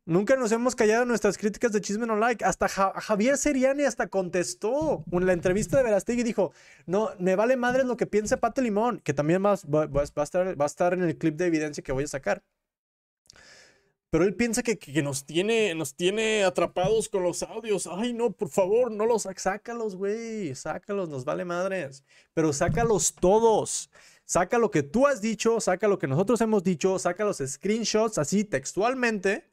Nunca nos hemos callado nuestras críticas de Chisme No Like. Hasta Javier Seriani hasta contestó en la entrevista de Verastegui y dijo, no, me vale madre lo que piense pate Limón, que también va, va, a estar, va, a estar, en el clip de evidencia que voy a sacar. Pero él piensa que, que, nos, tiene, nos tiene atrapados con los audios. Ay, no, por favor, no los sácalos, güey. Sácalos, nos vale madres. Pero sácalos todos. Saca lo que tú has dicho, saca lo que nosotros hemos dicho, saca los screenshots así textualmente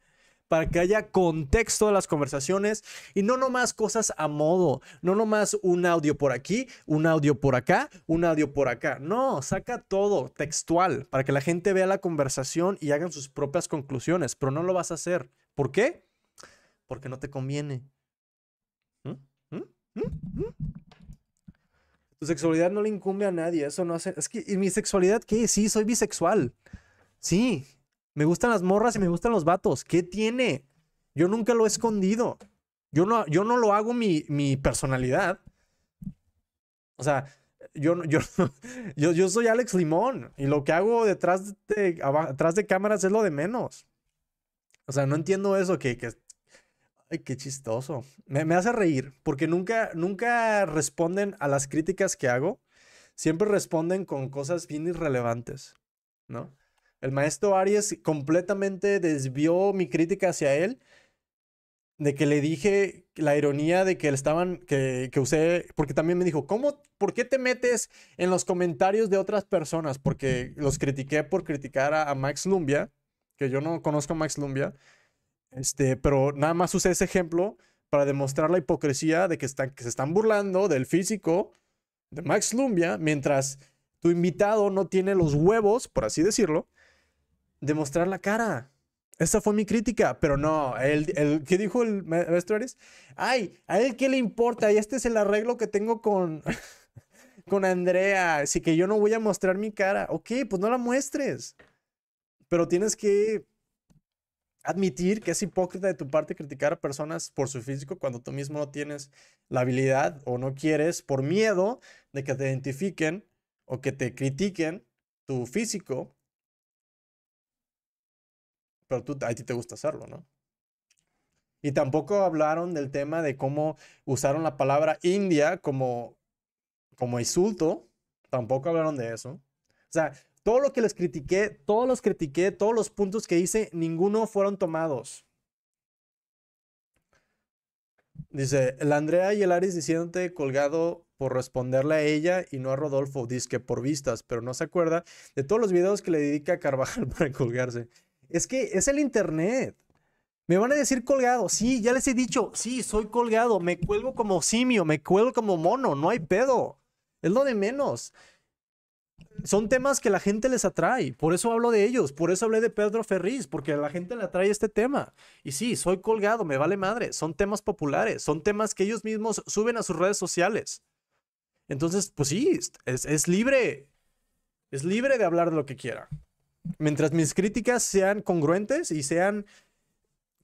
para que haya contexto de las conversaciones y no nomás cosas a modo, no nomás un audio por aquí, un audio por acá, un audio por acá. No, saca todo textual para que la gente vea la conversación y hagan sus propias conclusiones, pero no lo vas a hacer. ¿Por qué? Porque no te conviene. ¿Mm? ¿Mm? ¿Mm? Tu sexualidad no le incumbe a nadie, eso no hace... Es que, ¿y mi sexualidad qué? Sí, soy bisexual. Sí, me gustan las morras y me gustan los vatos. ¿Qué tiene? Yo nunca lo he escondido. Yo no, yo no lo hago mi, mi personalidad. O sea, yo, yo, yo, yo, soy Alex Limón y lo que hago detrás de, atrás de cámaras es lo de menos. O sea, no entiendo eso, que, que ay, qué chistoso. Me, me, hace reír, porque nunca, nunca responden a las críticas que hago, siempre responden con cosas bien irrelevantes, ¿no? El maestro Aries completamente desvió mi crítica hacia él, de que le dije la ironía de que estaban, que, que usé, porque también me dijo, ¿cómo, por qué te metes en los comentarios de otras personas? Porque los critiqué por criticar a, Max Lumbia, que yo no conozco a Max Lumbia, este, pero nada más usé ese ejemplo para demostrar la hipocresía de que, están, que se están burlando del físico de Max Lumbia, mientras tu invitado no tiene los huevos, por así decirlo, demostrar la cara. Esa fue mi crítica, pero no, el, el ¿qué dijo el maestro Ay, ¿a él qué le importa? Y este es el arreglo que tengo con, con Andrea, así que yo no voy a mostrar mi cara. Ok, pues no la muestres, pero tienes que admitir que es hipócrita de tu parte criticar a personas por su físico cuando tú mismo no tienes la habilidad o no quieres por miedo de que te identifiquen o que te critiquen tu físico pero tú, a ti te gusta hacerlo, ¿no? Y tampoco hablaron del tema de cómo usaron la palabra India como, como insulto. Tampoco hablaron de eso. O sea, todo lo que les critiqué, todos los critiqué, todos los puntos que hice, ninguno fueron tomados. Dice, la Andrea y el Aris diciéndote colgado por responderle a ella y no a Rodolfo, dice que por vistas, pero no se acuerda de todos los videos que le dedica a Carvajal para colgarse. Es que es el Internet. Me van a decir colgado. Sí, ya les he dicho, sí, soy colgado. Me cuelgo como simio, me cuelgo como mono, no hay pedo. Es lo de menos. Son temas que la gente les atrae. Por eso hablo de ellos. Por eso hablé de Pedro Ferriz, porque a la gente le atrae este tema. Y sí, soy colgado, me vale madre. Son temas populares, son temas que ellos mismos suben a sus redes sociales. Entonces, pues sí, es, es libre. Es libre de hablar de lo que quiera mientras mis críticas sean congruentes y sean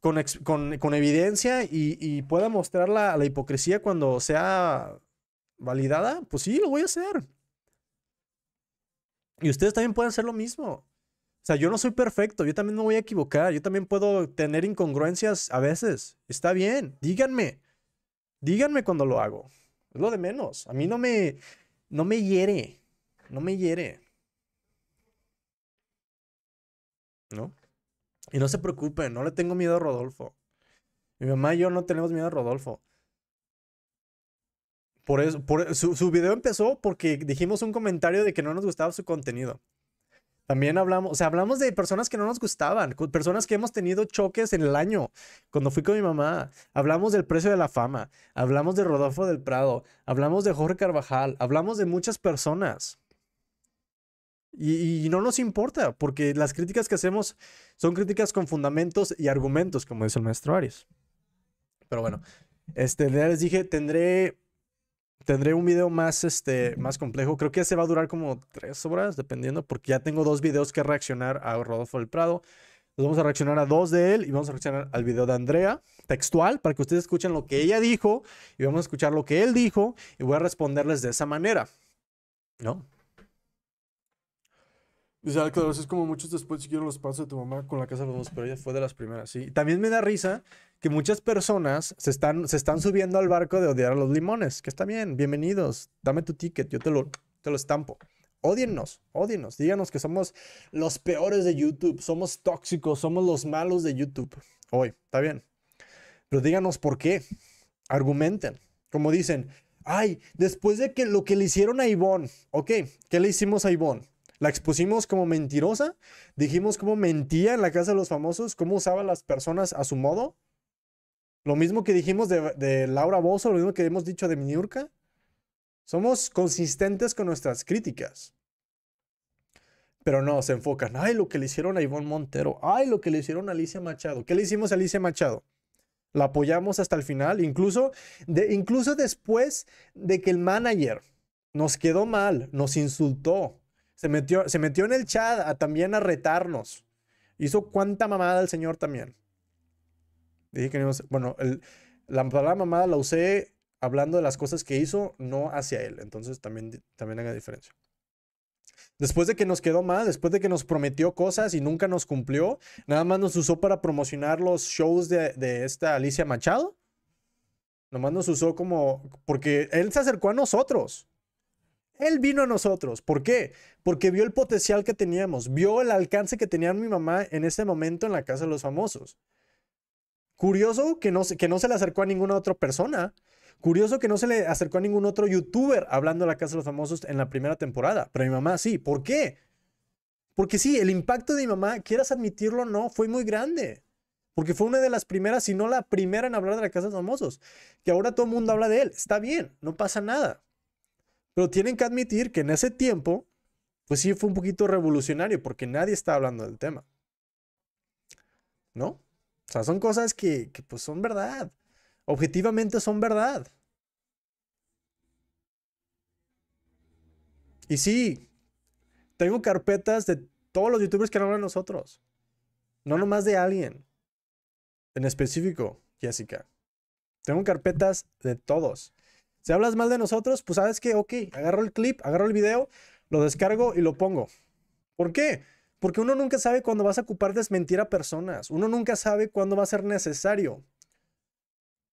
con, evidencia y, pueda mostrar la, la hipocresía cuando sea validada, pues sí, lo voy a hacer. Y ustedes también pueden hacer lo mismo. O sea, yo no soy perfecto, yo también me voy a equivocar, yo también puedo tener incongruencias a veces. Está bien, díganme. Díganme cuando lo hago. Es lo de menos. A mí no me no me hiere. No me hiere. ¿no? Y no se preocupen, no le tengo miedo a Rodolfo. Mi mamá y yo no tenemos miedo a Rodolfo. Por eso, su, su video empezó porque dijimos un comentario de que no nos gustaba su contenido. También hablamos, o sea, hablamos de personas que no nos gustaban, personas que hemos tenido choques en el año. Cuando fui con mi mamá, hablamos del precio de la fama, hablamos de Rodolfo del Prado, hablamos de Jorge Carvajal, hablamos de muchas personas. Y, no nos importa, porque las críticas que hacemos son críticas con fundamentos y argumentos, como dice el maestro Arias. Pero bueno, este, ya les dije, tendré, tendré un video más, este, más complejo. Creo que se va a durar como tres horas, dependiendo, porque ya tengo dos videos que reaccionar a Rodolfo del Prado. Nos vamos a reaccionar a dos de él y vamos a reaccionar al video de Andrea, textual, para que ustedes escuchen lo que ella dijo y vamos a escuchar lo que él dijo y voy a responderles de esa manera. ¿No? Dice, sea, es como muchos después si quiero los pasos de tu mamá con la casa de los dos, pero ella fue de las primeras, sí. También me da risa que muchas personas se están, se están subiendo al barco de odiar a los limones, que está bien, bienvenidos, dame tu ticket, yo te lo, te lo estampo. Odiennos, ódiennos, díganos que somos los peores de YouTube, somos tóxicos, somos los malos de YouTube. Hoy, está bien. Pero díganos por qué, argumenten. Como dicen, ay, después de que lo que le hicieron a Ivonne, ok, ¿qué le hicimos a Ivonne? La expusimos como mentirosa, dijimos cómo mentía en la casa de los famosos, cómo usaba a las personas a su modo. Lo mismo que dijimos de, Laura Bozo, lo mismo que hemos dicho de Miniurka. Somos consistentes con nuestras críticas. Pero no, se enfocan. Ay, lo que le hicieron a Ivonne Montero. Ay, lo que le hicieron a Alicia Machado. ¿Qué le hicimos a Alicia Machado? La apoyamos hasta el final, incluso, incluso después de que el manager nos quedó mal, nos insultó, se metió, se metió en el chat a, también a retarnos. Hizo cuánta mamada el señor también. Dije que Bueno, la palabra mamada la usé hablando de las cosas que hizo, no hacia él. Entonces también, también haga diferencia. Después de que nos quedó mal, después de que nos prometió cosas y nunca nos cumplió, nada más nos usó para promocionar los shows de, de esta Alicia Machado. Nomás nos usó como. Porque él se acercó a nosotros. Él vino a nosotros. ¿Por qué? Porque vio el potencial que teníamos, vio el alcance que tenía mi mamá en ese momento en la casa de los famosos. Curioso que no, que no se le acercó a ninguna otra persona. Curioso que no se le acercó a ningún otro youtuber hablando de la casa de los famosos en la primera temporada. Pero mi mamá sí. ¿Por qué? Porque sí, el impacto de mi mamá, quieras admitirlo o no, fue muy grande. Porque fue una de las primeras, si no la primera en hablar de la casa de los famosos. Que ahora todo el mundo habla de él. Está bien, no pasa nada. Pero tienen que admitir que en ese tiempo, pues sí fue un poquito revolucionario porque nadie está hablando del tema. ¿No? O sea, son cosas que, que pues son verdad. Objetivamente son verdad. Y sí, tengo carpetas de todos los youtubers que hablan de nosotros. No nomás de alguien. En específico, Jessica. Tengo carpetas de todos. Si hablas mal de nosotros, pues sabes que, ok, agarro el clip, agarro el video, lo descargo y lo pongo. ¿Por qué? Porque uno nunca sabe cuándo vas a ocupar desmentir a personas. Uno nunca sabe cuándo va a ser necesario.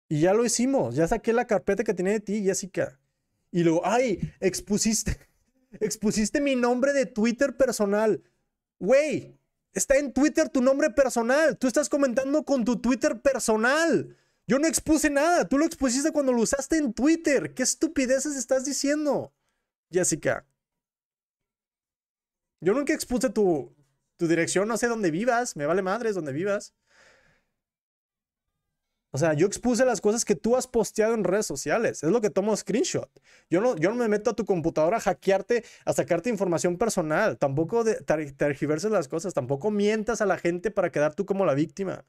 Y ya lo hicimos. Ya saqué la carpeta que tenía de ti, Jessica. Y luego, ay, expusiste, expusiste mi nombre de Twitter personal. Güey, está en Twitter tu nombre personal. Tú estás comentando con tu Twitter personal. Yo no expuse nada, tú lo expusiste cuando lo usaste en Twitter. ¿Qué estupideces estás diciendo, Jessica? Yo nunca expuse tu, tu dirección, no sé dónde vivas, me vale madres dónde vivas. O sea, yo expuse las cosas que tú has posteado en redes sociales. Es lo que tomo screenshot. Yo no, yo no me meto a tu computadora a hackearte, a sacarte información personal. Tampoco te tergiverses las cosas. Tampoco mientas a la gente para quedar tú como la víctima.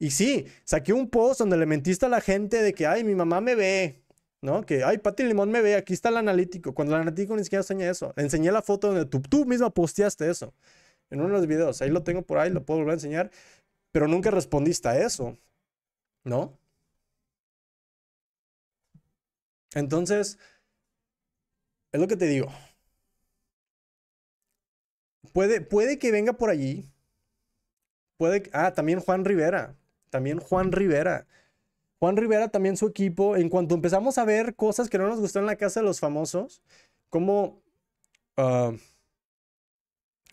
Y sí, saqué un post donde le mentiste a la gente de que, ay, mi mamá me ve, ¿no? Que, ay, Pati Limón me ve, aquí está el analítico. Cuando el analítico ni siquiera enseña eso. enseñé la foto donde tú, tú misma posteaste eso. En uno de los videos. Ahí lo tengo por ahí, lo puedo volver a enseñar. Pero nunca respondiste a eso, ¿no? Entonces, es lo que te digo. Puede, puede que venga por allí. Puede, ah, también Juan Rivera. También Juan Rivera. Juan Rivera, también su equipo, en cuanto empezamos a ver cosas que no nos gustó en la casa de los famosos, como... Ah,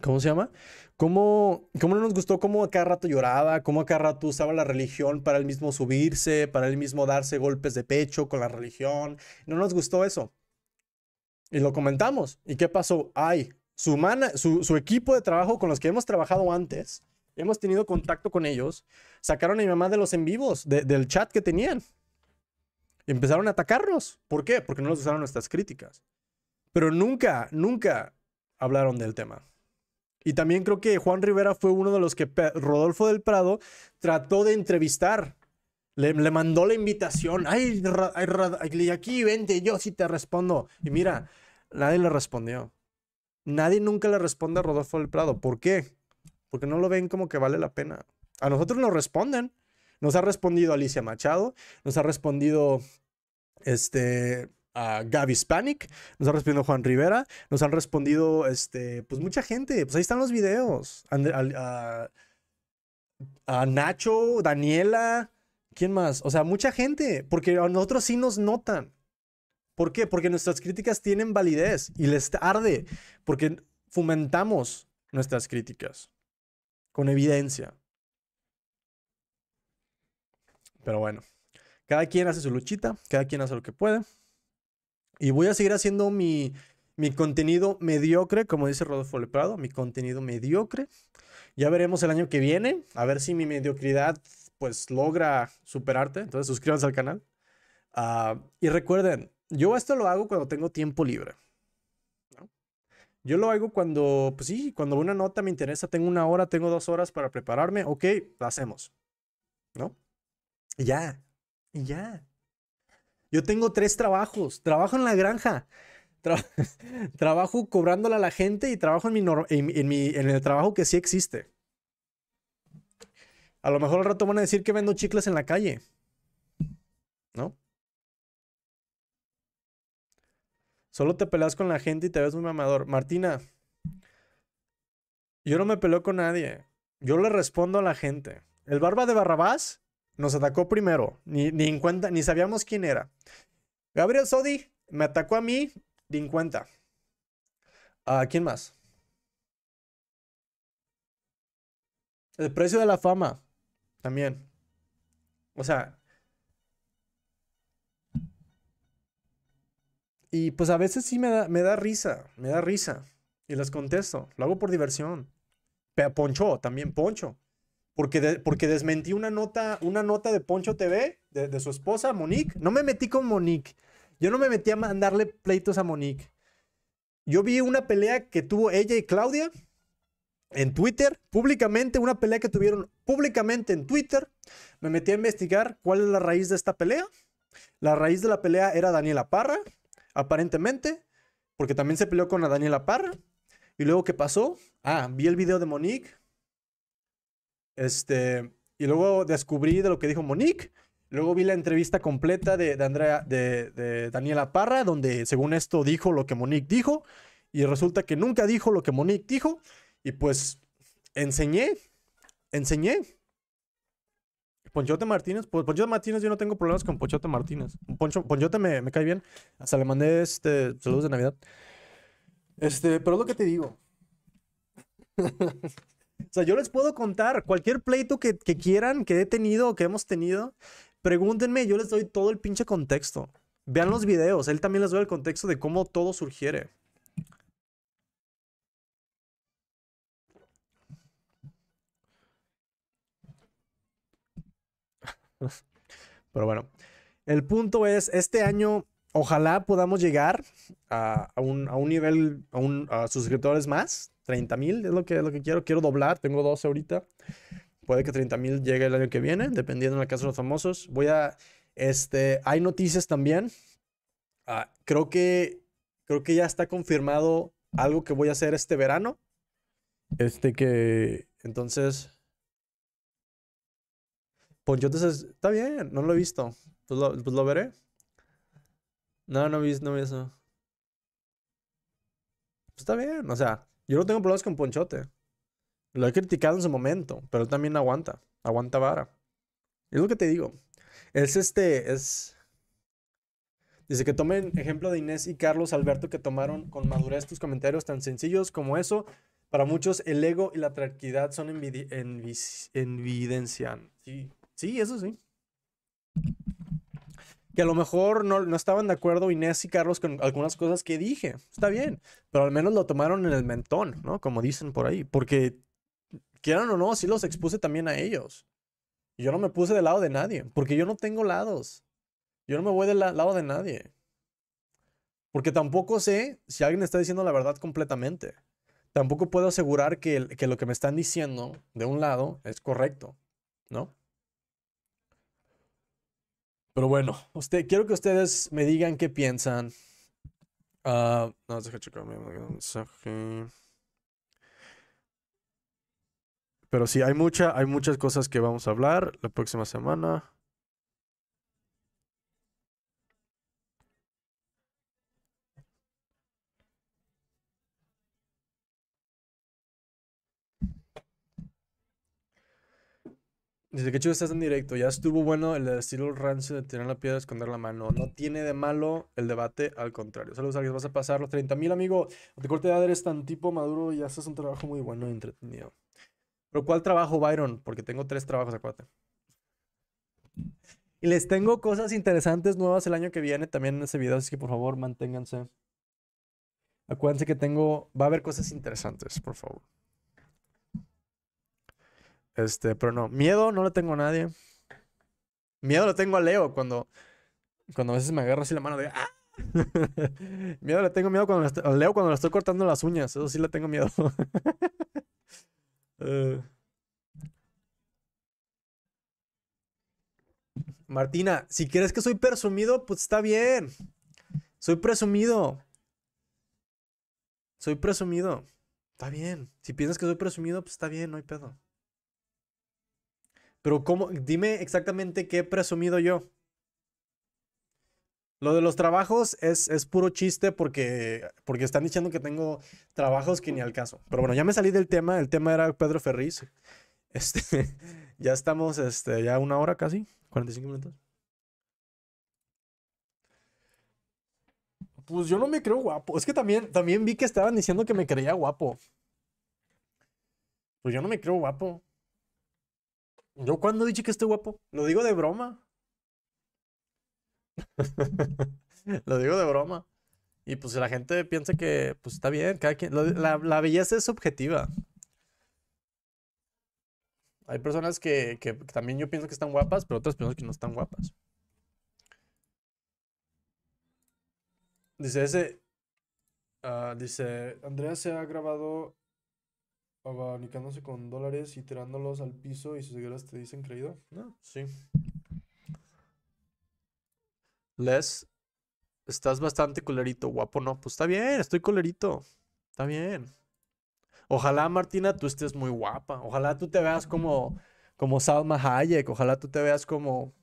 ¿Cómo se llama? ¿Cómo, ¿Cómo no nos gustó cómo a cada rato lloraba, cómo a cada rato usaba la religión para él mismo subirse, para él mismo darse golpes de pecho con la religión? No nos gustó eso. Y lo comentamos. ¿Y qué pasó? Ay, su, su equipo de trabajo con los que hemos trabajado antes, hemos tenido contacto con ellos, sacaron a mi mamá de los en vivos, del chat que tenían. empezaron a atacarnos. ¿Por qué? Porque no nos usaron nuestras críticas. Pero nunca, nunca hablaron del tema. Y también creo que Juan Rivera fue uno de los que Rodolfo del Prado trató de entrevistar. Le, mandó la invitación. Ay, aquí vente, yo sí te respondo. Y mira, nadie le respondió. Nadie nunca le responde a Rodolfo del Prado. ¿Por qué? porque no lo ven como que vale la pena. A nosotros nos responden. Nos ha respondido Alicia Machado, nos ha respondido este, a Gaby Spanik, nos ha respondido Juan Rivera, nos han respondido este, pues mucha gente. Pues ahí están los videos. a, a Nacho, Daniela, ¿quién más? O sea, mucha gente, porque a nosotros sí nos notan. ¿Por qué? Porque nuestras críticas tienen validez y les arde, porque fomentamos nuestras críticas con evidencia. Pero bueno, cada quien hace su luchita, cada quien hace lo que puede. Y voy a seguir haciendo mi, contenido mediocre, como dice Rodolfo Prado, mi contenido mediocre. Ya veremos el año que viene, a ver si mi mediocridad pues logra superarte. Entonces suscríbanse al canal. Ah, y recuerden, yo esto lo hago cuando tengo tiempo libre. Yo lo hago cuando, pues sí, cuando una nota me interesa, tengo una hora, tengo dos horas para prepararme, ok, la hacemos. ¿No? Y ya, y ya. Yo tengo tres trabajos. Trabajo en la granja, trabajo cobrándola a la gente y trabajo en mi, en, mi, en el trabajo que sí existe. A lo mejor al rato van a decir que vendo chicles en la calle. ¿No? Solo te peleas con la gente y te ves muy mamador. Martina, yo no me peleo con nadie. Yo le respondo a la gente. El barba de Barrabás nos atacó primero. Ni, en cuenta, ni sabíamos quién era. Gabriel Sodi me atacó a mí, ni en cuenta. ¿A quién más? El precio de la fama. También. O sea, Y pues a veces sí me da, risa, me da risa. Y las contesto, lo hago por diversión. Pero Poncho, también Poncho. Porque, porque desmentí una nota, una nota de Poncho TV, de, de su esposa, Monique. No me metí con Monique. Yo no me metí a mandarle pleitos a Monique. Yo vi una pelea que tuvo ella y Claudia en Twitter, públicamente, una pelea que tuvieron públicamente en Twitter. Me metí a investigar cuál es la raíz de esta pelea. La raíz de la pelea era Daniela Parra, aparentemente, porque también se peleó con a Daniela Parra. Y luego, ¿qué pasó? Ah, vi el video de Monique. Este, y luego descubrí de lo que dijo Monique. Luego vi la entrevista completa de, Andrea, de, de Daniela Parra, donde según esto dijo lo que Monique dijo. Y resulta que nunca dijo lo que Monique dijo. Y pues enseñé, enseñé Ponchote Martínez, pues, Ponchote Martínez, yo no tengo problemas con Ponchote Martínez. Ponchote me, me, cae bien. Hasta le mandé este, saludos de Navidad. Este, pero es lo que te digo. o sea, yo les puedo contar cualquier pleito que, que quieran, que he tenido o que hemos tenido. Pregúntenme, yo les doy todo el pinche contexto. Vean los videos, él también les doy el contexto de cómo todo surgiere. Pero bueno, el punto es, este año ojalá podamos llegar a, un, a un, nivel, a, un, a suscriptores más. 30 mil es lo que, lo que quiero. Quiero doblar, tengo 12 ahorita. Puede que 30 mil llegue el año que viene, dependiendo en el caso de los famosos. Voy a, este, hay noticias también. Ah, creo que, creo que ya está confirmado algo que voy a hacer este verano. Este que, entonces, Ponchote está bien, no lo he visto. Pues lo, pues veré. No, no vi, no vi eso. Pues está bien, o sea, yo no tengo problemas con Ponchote. Lo he criticado en su momento, pero él también aguanta, aguanta vara. Es lo que te digo. Es este, es... Dice que tomen ejemplo de Inés y Carlos Alberto que tomaron con madurez tus comentarios tan sencillos como eso. Para muchos el ego y la tranquilidad son envidencian. Sí. Sí, eso sí. Que a lo mejor no, estaban de acuerdo Inés y Carlos con algunas cosas que dije. Está bien, pero al menos lo tomaron en el mentón, ¿no? Como dicen por ahí. Porque, quieran o no, sí los expuse también a ellos. Yo no me puse del lado de nadie, porque yo no tengo lados. Yo no me voy del lado de nadie. Porque tampoco sé si alguien está diciendo la verdad completamente. Tampoco puedo asegurar que, que lo que me están diciendo de un lado es correcto, ¿no? Pero bueno, usted, quiero que ustedes me digan qué piensan. Ah, no, deja un mensaje. Pero sí, hay mucha, hay muchas cosas que vamos a hablar la próxima semana. Dice que chido estás en directo. Ya estuvo bueno el estilo rancio de tirar la piedra, y esconder la mano. No tiene de malo el debate, al contrario. Saludos a vas a pasar los 30 mil, amigo. Te corte de edad eres tan tipo maduro y haces un trabajo muy bueno y entretenido. Pero ¿cuál trabajo, Byron? Porque tengo tres trabajos, acuérdate. Y les tengo cosas interesantes nuevas el año que viene también en ese video, así que por favor manténganse. Acuérdense que tengo, va a haber cosas interesantes, por favor. Este, pero no, miedo no le tengo a nadie. Miedo le tengo a Leo cuando, cuando a veces me agarro así la mano de... Ah". miedo le tengo miedo cuando Leo cuando le estoy cortando las uñas. Eso sí le tengo miedo. Eh. Martina, si quieres que soy presumido, pues está bien. Soy presumido. Soy presumido. Está bien. Si piensas que soy presumido, pues está bien, no hay pedo. Pero ¿cómo? Dime exactamente qué he presumido yo. Lo de los trabajos es, puro chiste porque, porque están diciendo que tengo trabajos que ni al caso. Pero bueno, ya me salí del tema. El tema era Pedro Ferriz. Este, ya estamos, este, ya una hora casi, 45 minutos. Pues yo no me creo guapo. Es que también, también vi que estaban diciendo que me creía guapo. Pues yo no me creo guapo. ¿Yo cuándo dije que estoy guapo? Lo digo de broma. lo digo de broma. Y pues la gente piensa que pues está bien, cada quien. La, belleza es subjetiva. Hay personas que, también yo pienso que están guapas, pero otras personas que no están guapas. Dice ese. Ah, dice. Andrea se ha grabado abanicándose con dólares y tirándolos al piso y sus seguidores te dicen creído. sí. Les, estás bastante colerito, guapo, no. Pues está bien, estoy colerito. Está bien. Ojalá, Martina, tú estés muy guapa. Ojalá tú te veas como, como Salma Hayek. Ojalá tú te veas como.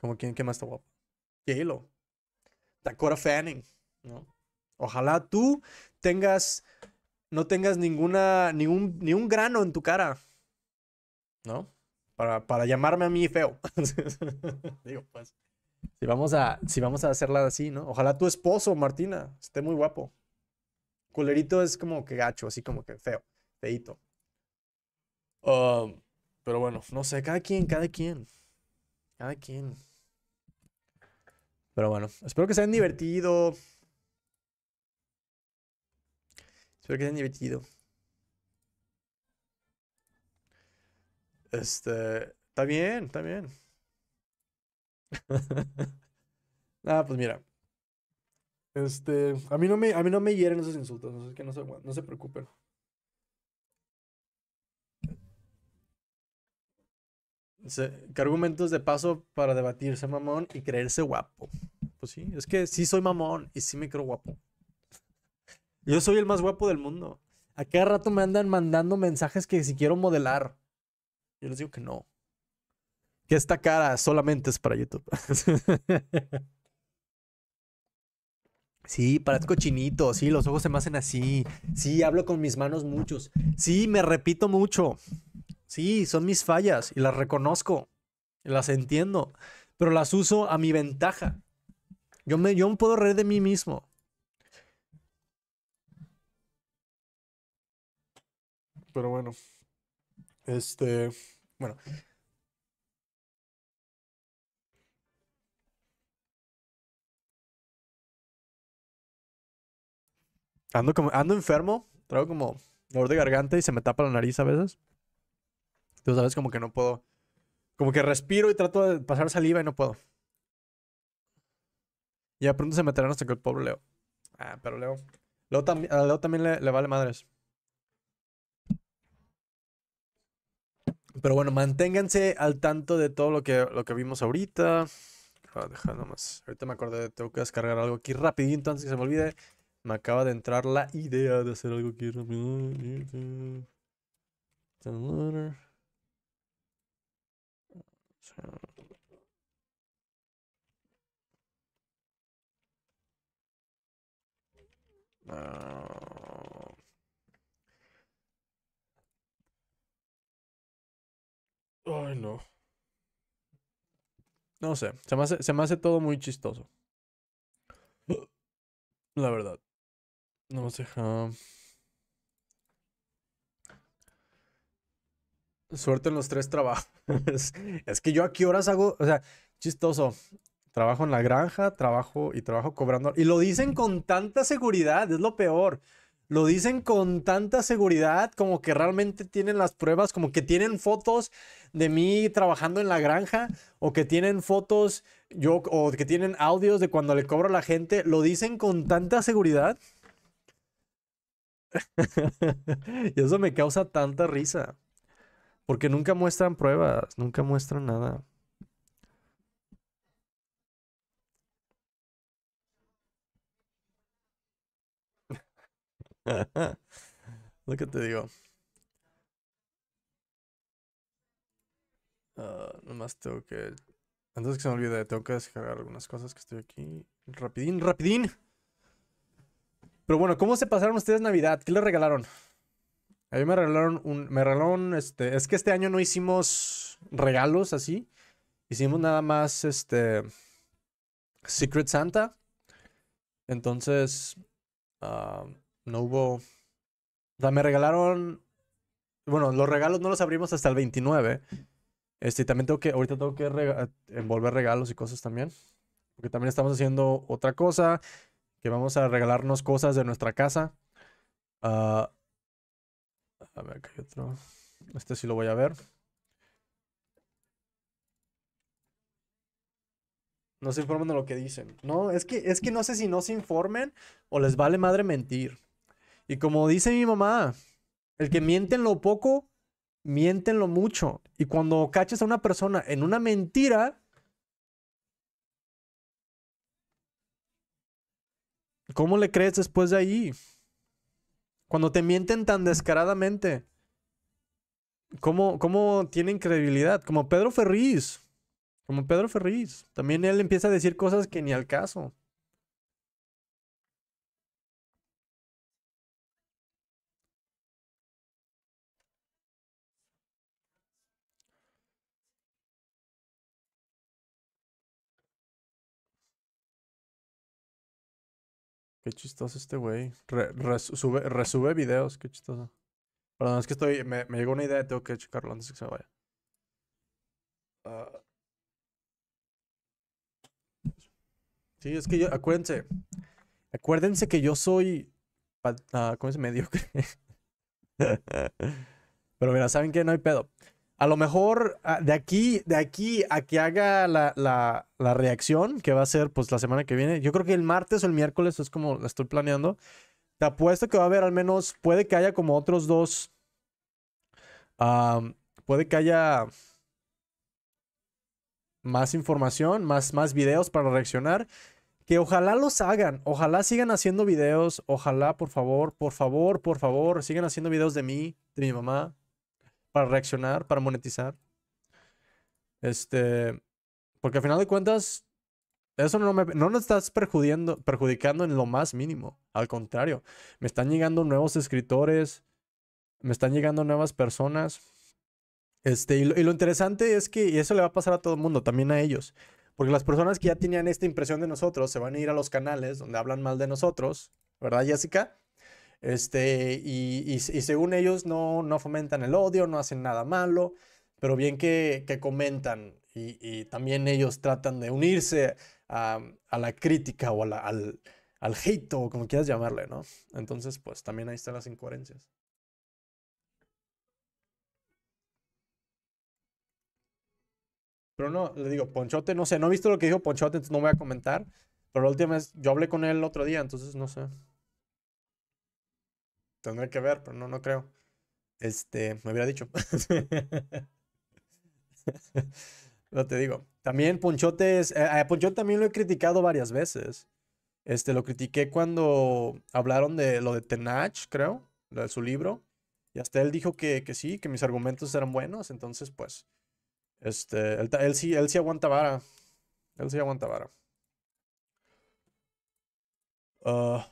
Como quien, más está guapo? ¿Qué Dakota Fanning, Ojalá tú tengas no tengas ninguna, ningún, un grano en tu cara, ¿no? Para, para llamarme a mí feo. Digo, pues, si vamos, a, si vamos a hacerla así, ¿no? Ojalá tu esposo, Martina, esté muy guapo. Culerito es como que gacho, así como que feo, feito. Ah, pero bueno, no sé, cada quien, cada quien. Cada quien. Pero bueno, espero que se hayan divertido. Espero que se hayan divertido. Este. Está bien, está bien. ah, pues mira. Este. A mí no me, a mí no me hieren esos insultos. que no se, no se preocupen. ¿Qué argumentos de paso para debatirse mamón y creerse guapo? Pues sí, es que sí soy mamón y sí me creo guapo. Yo soy el más guapo del mundo. A cada rato me andan mandando mensajes que si quiero modelar. Yo les digo que no. Que esta cara solamente es para YouTube. Sí, parezco chinito, sí, los ojos se me hacen así, sí, hablo con mis manos muchos, sí, me repito mucho, sí, son mis fallas y las reconozco, las entiendo, pero las uso a mi ventaja. Yo me, yo puedo reír de mí mismo, pero bueno. Este, bueno. Ando, como, ando enfermo, traigo como dolor de garganta y se me tapa la nariz a veces. Tú sabes como que no puedo, como que respiro y trato de pasar saliva y no puedo. Ya pronto se meterán hasta que el pobre Leo. Ah, pero Leo. Leo, ah, Leo también le vale madres. pero bueno, manténganse al tanto de todo lo que, lo que vimos ahorita. Ah, deja Ahorita me acordé, de tengo que descargar algo aquí rapidito antes que se me olvide. Me acaba de entrar la idea de hacer algo aquí rápido. Ah, no. No sé, se me, hace, todo muy chistoso. La verdad. No sé. ja ah. Suerte en los tres trabajos. es que yo a qué horas hago, o sea, chistoso. Trabajo en la granja, trabajo y trabajo cobrando. Y lo dicen con tanta seguridad, es lo peor lo dicen con tanta seguridad, como que realmente tienen las pruebas, como que tienen fotos de mí trabajando en la granja, o que tienen fotos, yo, o que tienen audios de cuando le cobro a la gente, lo dicen con tanta seguridad. y eso me causa tanta risa, porque nunca muestran pruebas, nunca muestran nada. Lo que te digo. Ah, nomás tengo que... Antes que se me olvide, tengo que descargar algunas cosas que estoy aquí. Rapidín, rapidín. Pero bueno, ¿cómo se pasaron ustedes Navidad? ¿Qué le regalaron? A mí me regalaron un... Me regalaron este... Es que este año no hicimos regalos así. Hicimos nada más este... Secret Santa. Entonces... Ah, no hubo... O sea, me regalaron... Bueno, los regalos no los abrimos hasta el 29. Este, también tengo que, ahorita tengo que envolver regalos y cosas también. Porque también estamos haciendo otra cosa, que vamos a regalarnos cosas de nuestra casa. Ah, a ver, acá hay otro. Este sí lo voy a ver. No se informan de lo que dicen. No, es que, es que no sé si no se informen o les vale madre mentir. Y como dice mi mamá, el que miente en lo poco, miente en lo mucho. Y cuando caches a una persona en una mentira, ¿cómo le crees después de ahí? Cuando te mienten tan descaradamente, ¿cómo, cómo tienen credibilidad? Como Pedro Ferriz. Como Pedro Ferriz. También él empieza a decir cosas que ni al caso. Qué chistoso este güey. resube, videos, qué chistoso. Perdón, es que estoy. Me, llegó una idea, tengo que checarlo antes de que se vaya. Ah. sí, es que yo. Acuérdense. Acuérdense que yo soy. Ah, ¿Cómo es mediocre? Pero mira, ¿saben qué? No hay pedo a lo mejor ah, de aquí, de aquí a que haga la, reacción, que va a ser pues la semana que viene, yo creo que el martes o el miércoles es como la estoy planeando. Te apuesto que va a haber al menos, puede que haya como otros dos. puede que haya más información, más, más videos para reaccionar. Que ojalá los hagan, ojalá sigan haciendo videos, ojalá por favor, por favor, por favor, sigan haciendo videos de mí, de mi mamá, para reaccionar, para monetizar. Este, porque al final de cuentas, eso no, me, nos estás perjudicando, perjudicando en lo más mínimo. Al contrario, me están llegando nuevos escritores, me están llegando nuevas personas. Este, y lo, interesante es que eso le va a pasar a todo el mundo, también a ellos. Porque las personas que ya tenían esta impresión de nosotros se van a ir a los canales donde hablan mal de nosotros, ¿verdad, Jessica? Este, y, según ellos no, no fomentan el odio, no hacen nada malo, pero bien que, comentan y, también ellos tratan de unirse a, la crítica o al, al hate o como quieras llamarle, ¿no? Entonces, pues también ahí están las incoherencias. Pero no, le digo, Ponchote, no sé, no he visto lo que dijo Ponchote, entonces no voy a comentar. Pero la última vez, yo hablé con él el otro día, entonces no sé. Tendré que ver, pero no, no creo. Este, me hubiera dicho. no te digo. También Ponchote es, eh, a Ponchote también lo he criticado varias veces. Este, lo critiqué cuando hablaron de lo de Tenach, creo, lo de su libro. Y hasta él dijo que, sí, que mis argumentos eran buenos. Entonces, pues, este, él, sí, él sí aguanta vara. Él sí aguanta vara. Ah,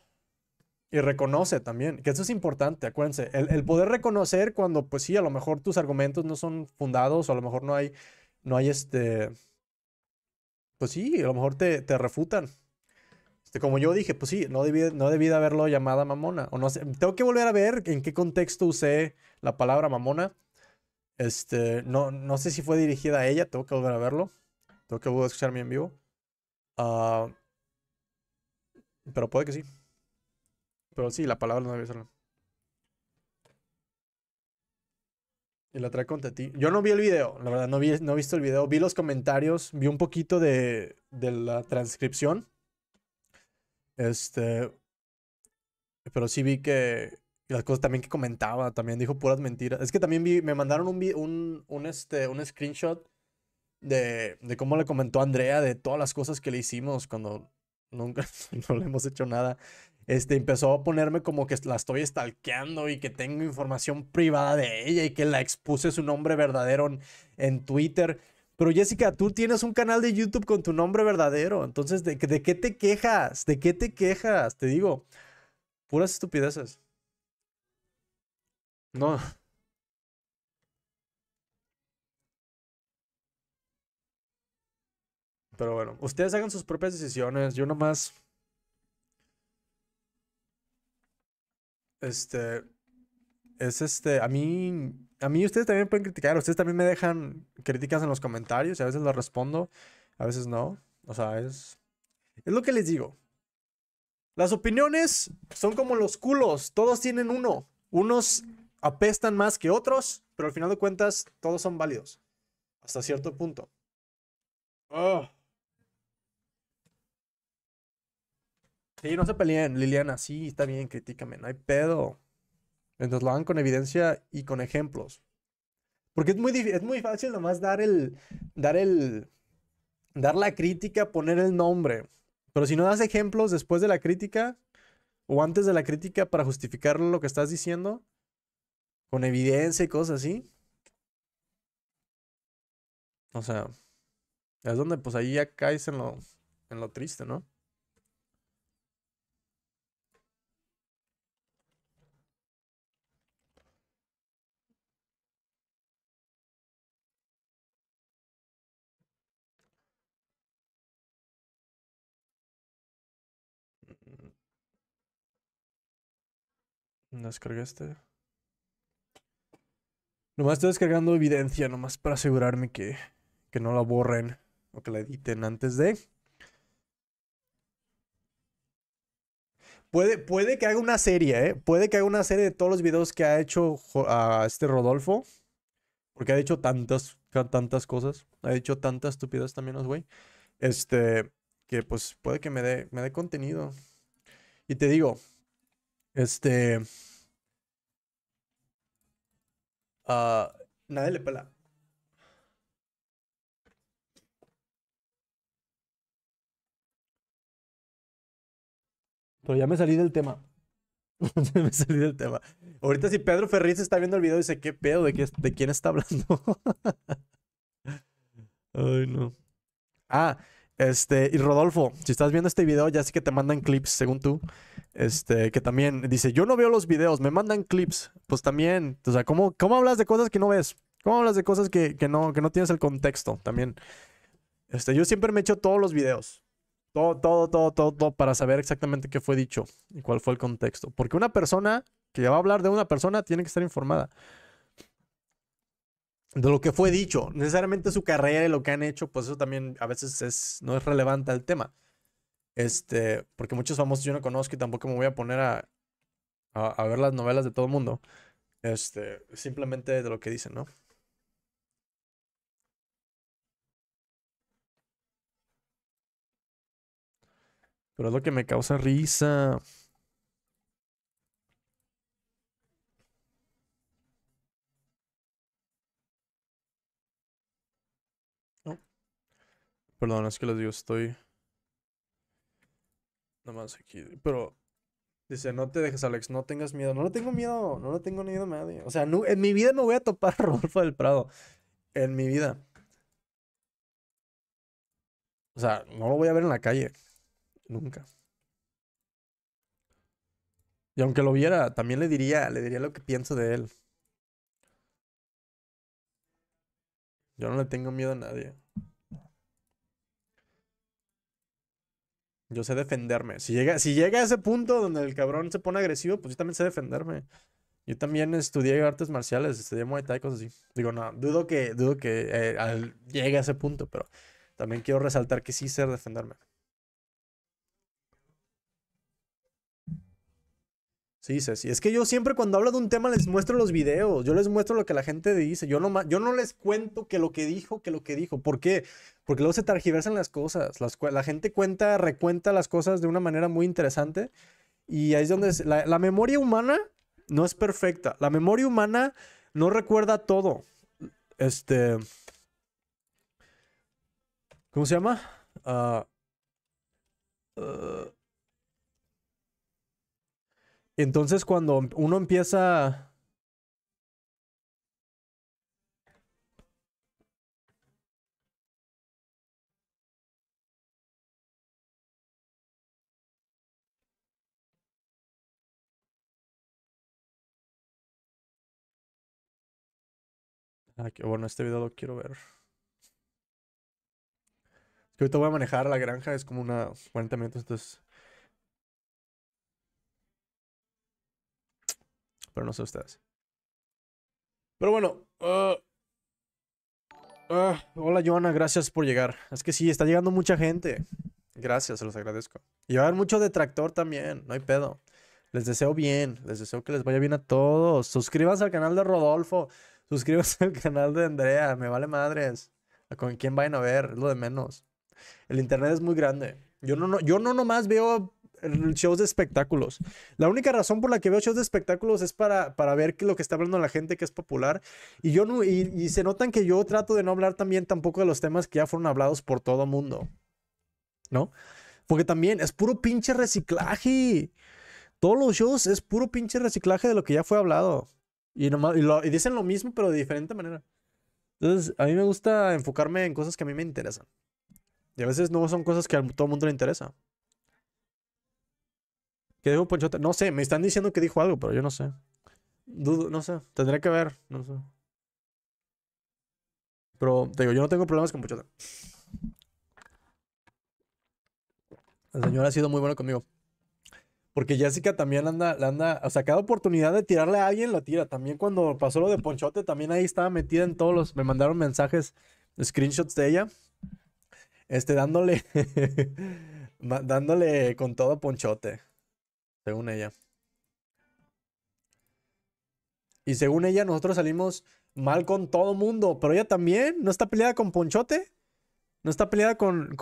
y reconoce también, que eso es importante, acuérdense, el, poder reconocer cuando, pues sí, a lo mejor tus argumentos no son fundados, o a lo mejor no hay, no hay este, pues sí, a lo mejor te, refutan. Este, como yo dije, pues sí, no debí, no de haberlo llamado mamona, o no tengo que volver a ver en qué contexto usé la palabra mamona. Este, no, no sé si fue dirigida a ella, tengo que volver a verlo, tengo que volver a escucharme en vivo. Ah, pero puede que sí. Pero sí, la palabra no debe serlo. Y la trae contra ti. Yo no vi el video, la verdad, no, no he visto el video. Vi los comentarios, vi un poquito de, la transcripción. Este. Pero sí vi que. las cosas también que comentaba, también dijo puras mentiras. Es que también me mandaron un, este, un screenshot de, de cómo le comentó Andrea de todas las cosas que le hicimos cuando nunca no le hemos hecho nada este, empezó a ponerme como que la estoy stalkeando y que tengo información privada de ella y que la expuse su nombre verdadero en, Twitter. Pero Jessica, tú tienes un canal de YouTube con tu nombre verdadero. Entonces, ¿de, ¿de, qué te quejas? ¿De qué te quejas? Te digo, puras estupideces. No. Pero bueno, ustedes hagan sus propias decisiones. Yo nomás Este. Es este. A mí. A mí ustedes también pueden criticar. Ustedes también me dejan críticas en los comentarios. Y a veces las respondo. A veces no. O sea, es. Es lo que les digo. Las opiniones son como los culos. Todos tienen uno. Unos apestan más que otros. Pero al final de cuentas, todos son válidos. Hasta cierto punto. Ah. Sí, no se peleen, Liliana, sí, está bien, critícame, no hay pedo. Entonces lo hagan con evidencia y con ejemplos. Porque es muy, es muy fácil nomás dar el, dar el, dar la crítica, poner el nombre. Pero si no das ejemplos después de la crítica o antes de la crítica para justificar lo que estás diciendo, con evidencia y cosas así. O sea, es donde pues ahí ya caes en lo, en lo triste, ¿no? este. Nomás estoy descargando evidencia, nomás para asegurarme que, que no la borren o que la editen antes de. Puede, puede que haga una serie, ¿eh? Puede que haga una serie de todos los videos que ha hecho a este Rodolfo. Porque ha dicho tantas, tantas cosas. Ha dicho tantas estupidez también, güey. Este, que pues puede que me dé, me dé contenido. Y te digo, este. ah Nadie le pela. Pero ya me salí del tema. me salí del tema. Ahorita si Pedro Ferriz está viendo el video dice, ¿qué pedo? ¿De, qué, de quién está hablando? Ay, no. Ah, este, y Rodolfo, si estás viendo este video, ya sé que te mandan clips, según tú. Este, que también dice, yo no veo los videos, me mandan clips. Pues también, o sea, ¿cómo, cómo hablas de cosas que no ves? ¿Cómo hablas de cosas que, no, que no tienes el contexto también? Este, yo siempre me echo todos los videos. Todo, todo, todo, todo, todo, para saber exactamente qué fue dicho y cuál fue el contexto. Porque una persona que va a hablar de una persona tiene que estar informada de lo que fue dicho. Necesariamente su carrera y lo que han hecho, pues eso también a veces no es relevante al tema. Este, porque muchos famosos yo no conozco y tampoco me voy a poner a, ver las novelas de todo el mundo. Este, simplemente de lo que dicen, ¿no? Pero es lo que me causa risa. Perdón, es que les digo, estoy. nomás más aquí. Pero. Dice, no te dejes, Alex, no tengas miedo. No le tengo miedo, no le tengo miedo a nadie. O sea, en mi vida no voy a topar a Rodolfo del Prado. En mi vida. O sea, no lo voy a ver en la calle. Nunca. Y aunque lo viera, también le diría, le diría lo que pienso de él. Yo no le tengo miedo a nadie. Yo sé defenderme. Si llega, si llega a ese punto donde el cabrón se pone agresivo, pues yo también sé defenderme. Yo también estudié artes marciales, estudié Muay Thai, cosas así. Digo, no, dudo que, dudo que eh, llegue a ese punto, pero también quiero resaltar que sí sé defenderme. Sí, sí. Es que yo siempre cuando hablo de un tema les muestro los videos, yo les muestro lo que la gente dice, yo no, yo no les cuento que lo que dijo, que lo que dijo. ¿Por qué? Porque luego se targiversan las cosas. la gente cuenta, recuenta las cosas de una manera muy interesante y ahí es donde la, memoria humana no es perfecta. La memoria humana no recuerda todo. Este... ¿Cómo se llama? Ah... ah entonces cuando em, uno empieza... Ah, qué bueno, este video lo quiero ver. Es que ahorita voy a manejar la granja, es como una 40 minutos, entonces pero no sé ustedes. Pero bueno. Ah, ah, hola, Joana, gracias por llegar. Es que sí, está llegando mucha gente. Gracias, se los agradezco. Y va a haber mucho detractor también, no hay pedo. Les deseo bien, les deseo que les vaya bien a todos. Suscríbanse al canal de Rodolfo, suscríbanse al canal de Andrea, me vale madres. ¿Con quién vayan a ver? Es lo de menos. El internet es muy grande. Yo no, no, yo no nomás veo shows de espectáculos. La única razón por la que veo shows de espectáculos es para, para ver lo que está hablando la gente que es popular. Y yo no, y, se notan que yo trato de no hablar también tampoco de los temas que ya fueron hablados por todo mundo. ¿No? Porque también es puro pinche reciclaje. Todos los shows es puro pinche reciclaje de lo que ya fue hablado. Y, nomás, y dicen lo mismo, pero de diferente manera. Entonces, a mí me gusta enfocarme en cosas que a mí me interesan. Y a veces no son cosas que a todo el mundo le interesa. ¿Qué dijo Ponchote? No sé, me están diciendo que dijo algo, pero yo no sé. Dudo, no sé, tendría que ver, no sé. Pero te digo, yo no tengo problemas con Ponchote. La señora ha sido muy bueno conmigo. Porque Jessica también anda, anda, o sea, cada oportunidad de tirarle a alguien la tira. También cuando pasó lo de Ponchote, también ahí estaba metida en todos los, me mandaron mensajes, screenshots de ella, este, dándole, dándole con todo Ponchote. Según ella. Y según ella, nosotros salimos mal con todo mundo. Pero ella también. ¿No está peleada con Ponchote? ¿No está peleada con,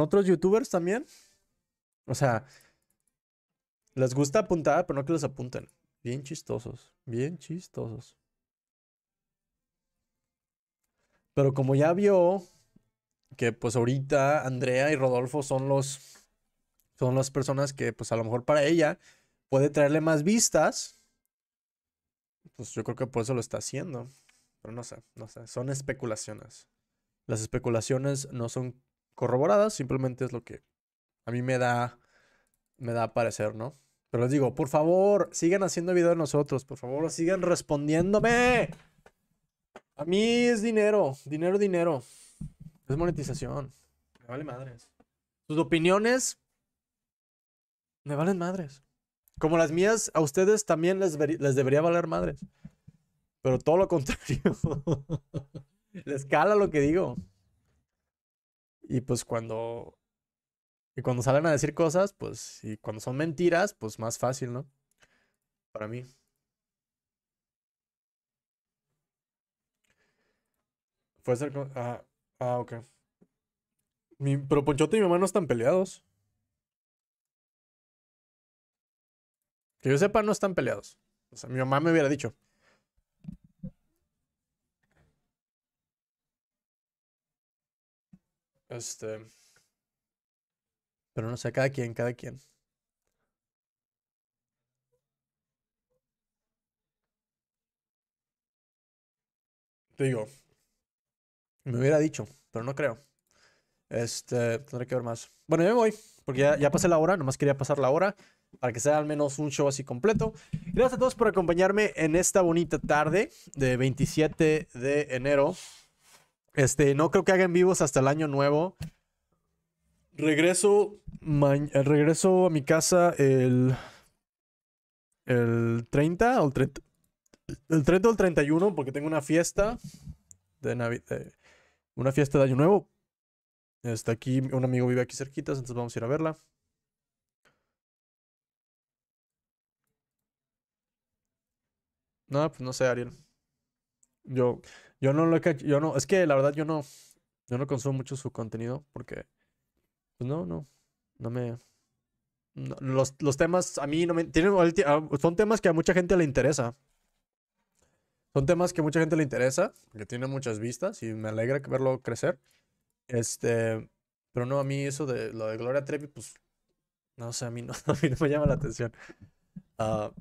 otros youtubers también? O sea, les gusta apuntar, pero no que los apunten. Bien chistosos. Bien chistosos. Pero como ya vio que pues ahorita Andrea y Rodolfo son los son las personas que, pues a lo mejor para ella puede traerle más vistas. Pues yo creo que por eso lo está haciendo. Pero no sé, no sé. Son especulaciones. Las especulaciones no son corroboradas, simplemente es lo que a mí me da, me da a parecer, ¿no? Pero les digo, por favor, sigan haciendo video de nosotros, por favor, sigan respondiéndome. A mí es dinero, dinero, dinero. Es monetización. Me vale madres. Sus opiniones me valen madres. Como las mías, a ustedes también les, les debería valer madres. Pero todo lo contrario. les cala lo que digo. Y pues cuando. Y cuando salen a decir cosas, pues. Y cuando son mentiras, pues más fácil, ¿no? Para mí. Puede ser. Ah, ah ok. pero Ponchote y mi mamá no están peleados. Que yo sepa, no están peleados. O sea, mi mamá me hubiera dicho. Este. Pero no sé, cada quien, cada quien. Te digo, me hubiera dicho, pero no creo. Este, tendré que ver más. Bueno, ya me voy, porque ya, pasé la hora, nomás quería pasar la hora para que sea al menos un show así completo. Gracias a todos por acompañarme en esta bonita tarde de 27 de enero. Este, no creo que hagan vivos hasta el año nuevo. Regreso, regreso a mi casa el, el 30 el 30. El o el 31, porque tengo una fiesta de Navidad. Una fiesta de Año Nuevo. Está aquí, un amigo vive aquí cerquita, entonces vamos a ir a verla. No, pues no sé, Ariel. Yo, yo no lo yo no, es que la verdad yo no, yo no consumo mucho su contenido porque, pues no, no, no me, los, temas a mí no me, tienen, ah, son temas que a mucha gente le interesa. Son temas que a mucha gente le interesa, que tiene muchas vistas y me alegra verlo crecer. Este, pero no, a mí eso de lo de Gloria Trevi, pues, no sé, a mí no, no me llama la atención. Ah,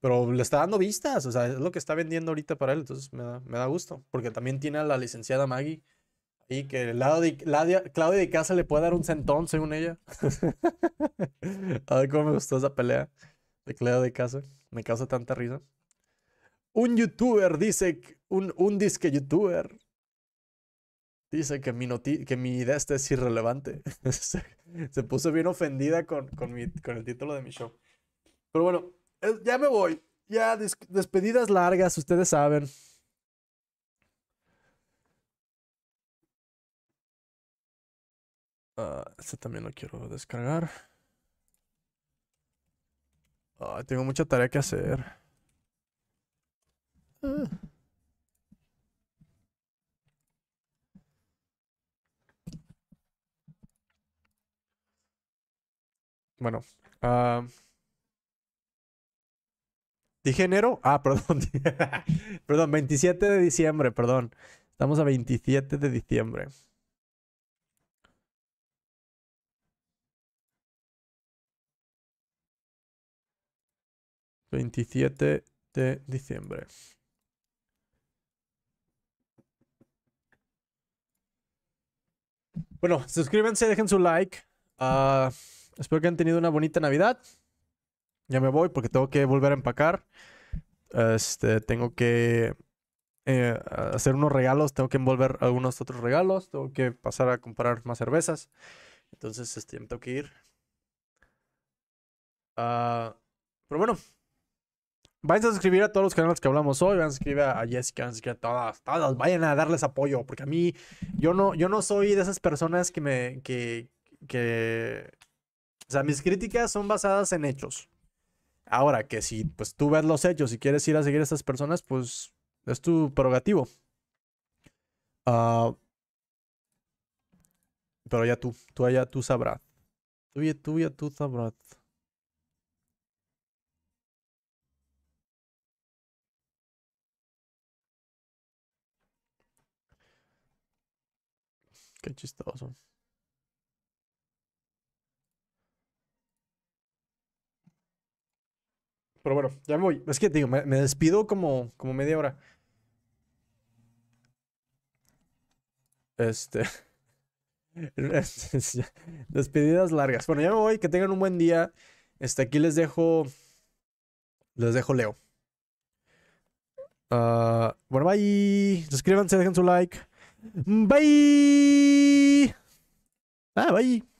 pero le está dando vistas, o sea, es lo que está vendiendo ahorita para él, entonces me da, gusto, porque también tiene a la licenciada Maggie y que el lado de, la Claudia de Casa le puede dar un centón según ella. Ay, cómo me gustó esa pelea de Claudia de Casa, me causa tanta risa. Un youtuber dice, un, un disque youtuber Dice que mi, que mi idea esta es irrelevante. se, puso bien ofendida con, con, mi, con el título de mi show. Pero bueno, eh, ya me voy. Ya, despedidas largas, ustedes saben. Ah, este también lo quiero descargar. tengo mucha tarea que hacer. Ah. Bueno. Uh, Dije enero. Ah, perdón. perdón, 27 de diciembre, perdón. Estamos a 27 de diciembre. Veintisiete de diciembre. Bueno, suscríbanse, dejen su like. Ah... Espero que han tenido una bonita Navidad. Ya me voy porque tengo que volver a empacar. Este, tengo que eh, hacer unos regalos, tengo que envolver algunos otros regalos, tengo que pasar a comprar más cervezas. Entonces, este, me tengo que ir. Ah, pero bueno, vayan a suscribir a todos los canales que hablamos hoy, vayan a suscribir a Jessica, vayan a todas, todas, vayan a darles apoyo, porque a mí, yo no, yo no soy de esas personas que me, que, que o sea, mis críticas son basadas en hechos. Ahora que si pues, tú ves los hechos y quieres ir a seguir a estas personas, pues es tu prerrogativo. Ah, pero ya tú, tú allá tú sabrás. Tú y tú ya tú sabrás. Qué chistoso. Pero bueno, ya me voy. Es que digo, me, despido como, como media hora. Este. Despedidas largas. Bueno, ya me voy. Que tengan un buen día. Este, aquí les dejo. Les dejo Leo. Ah, bueno, bye. Suscríbanse, dejen su like. Bye. Ah, bye.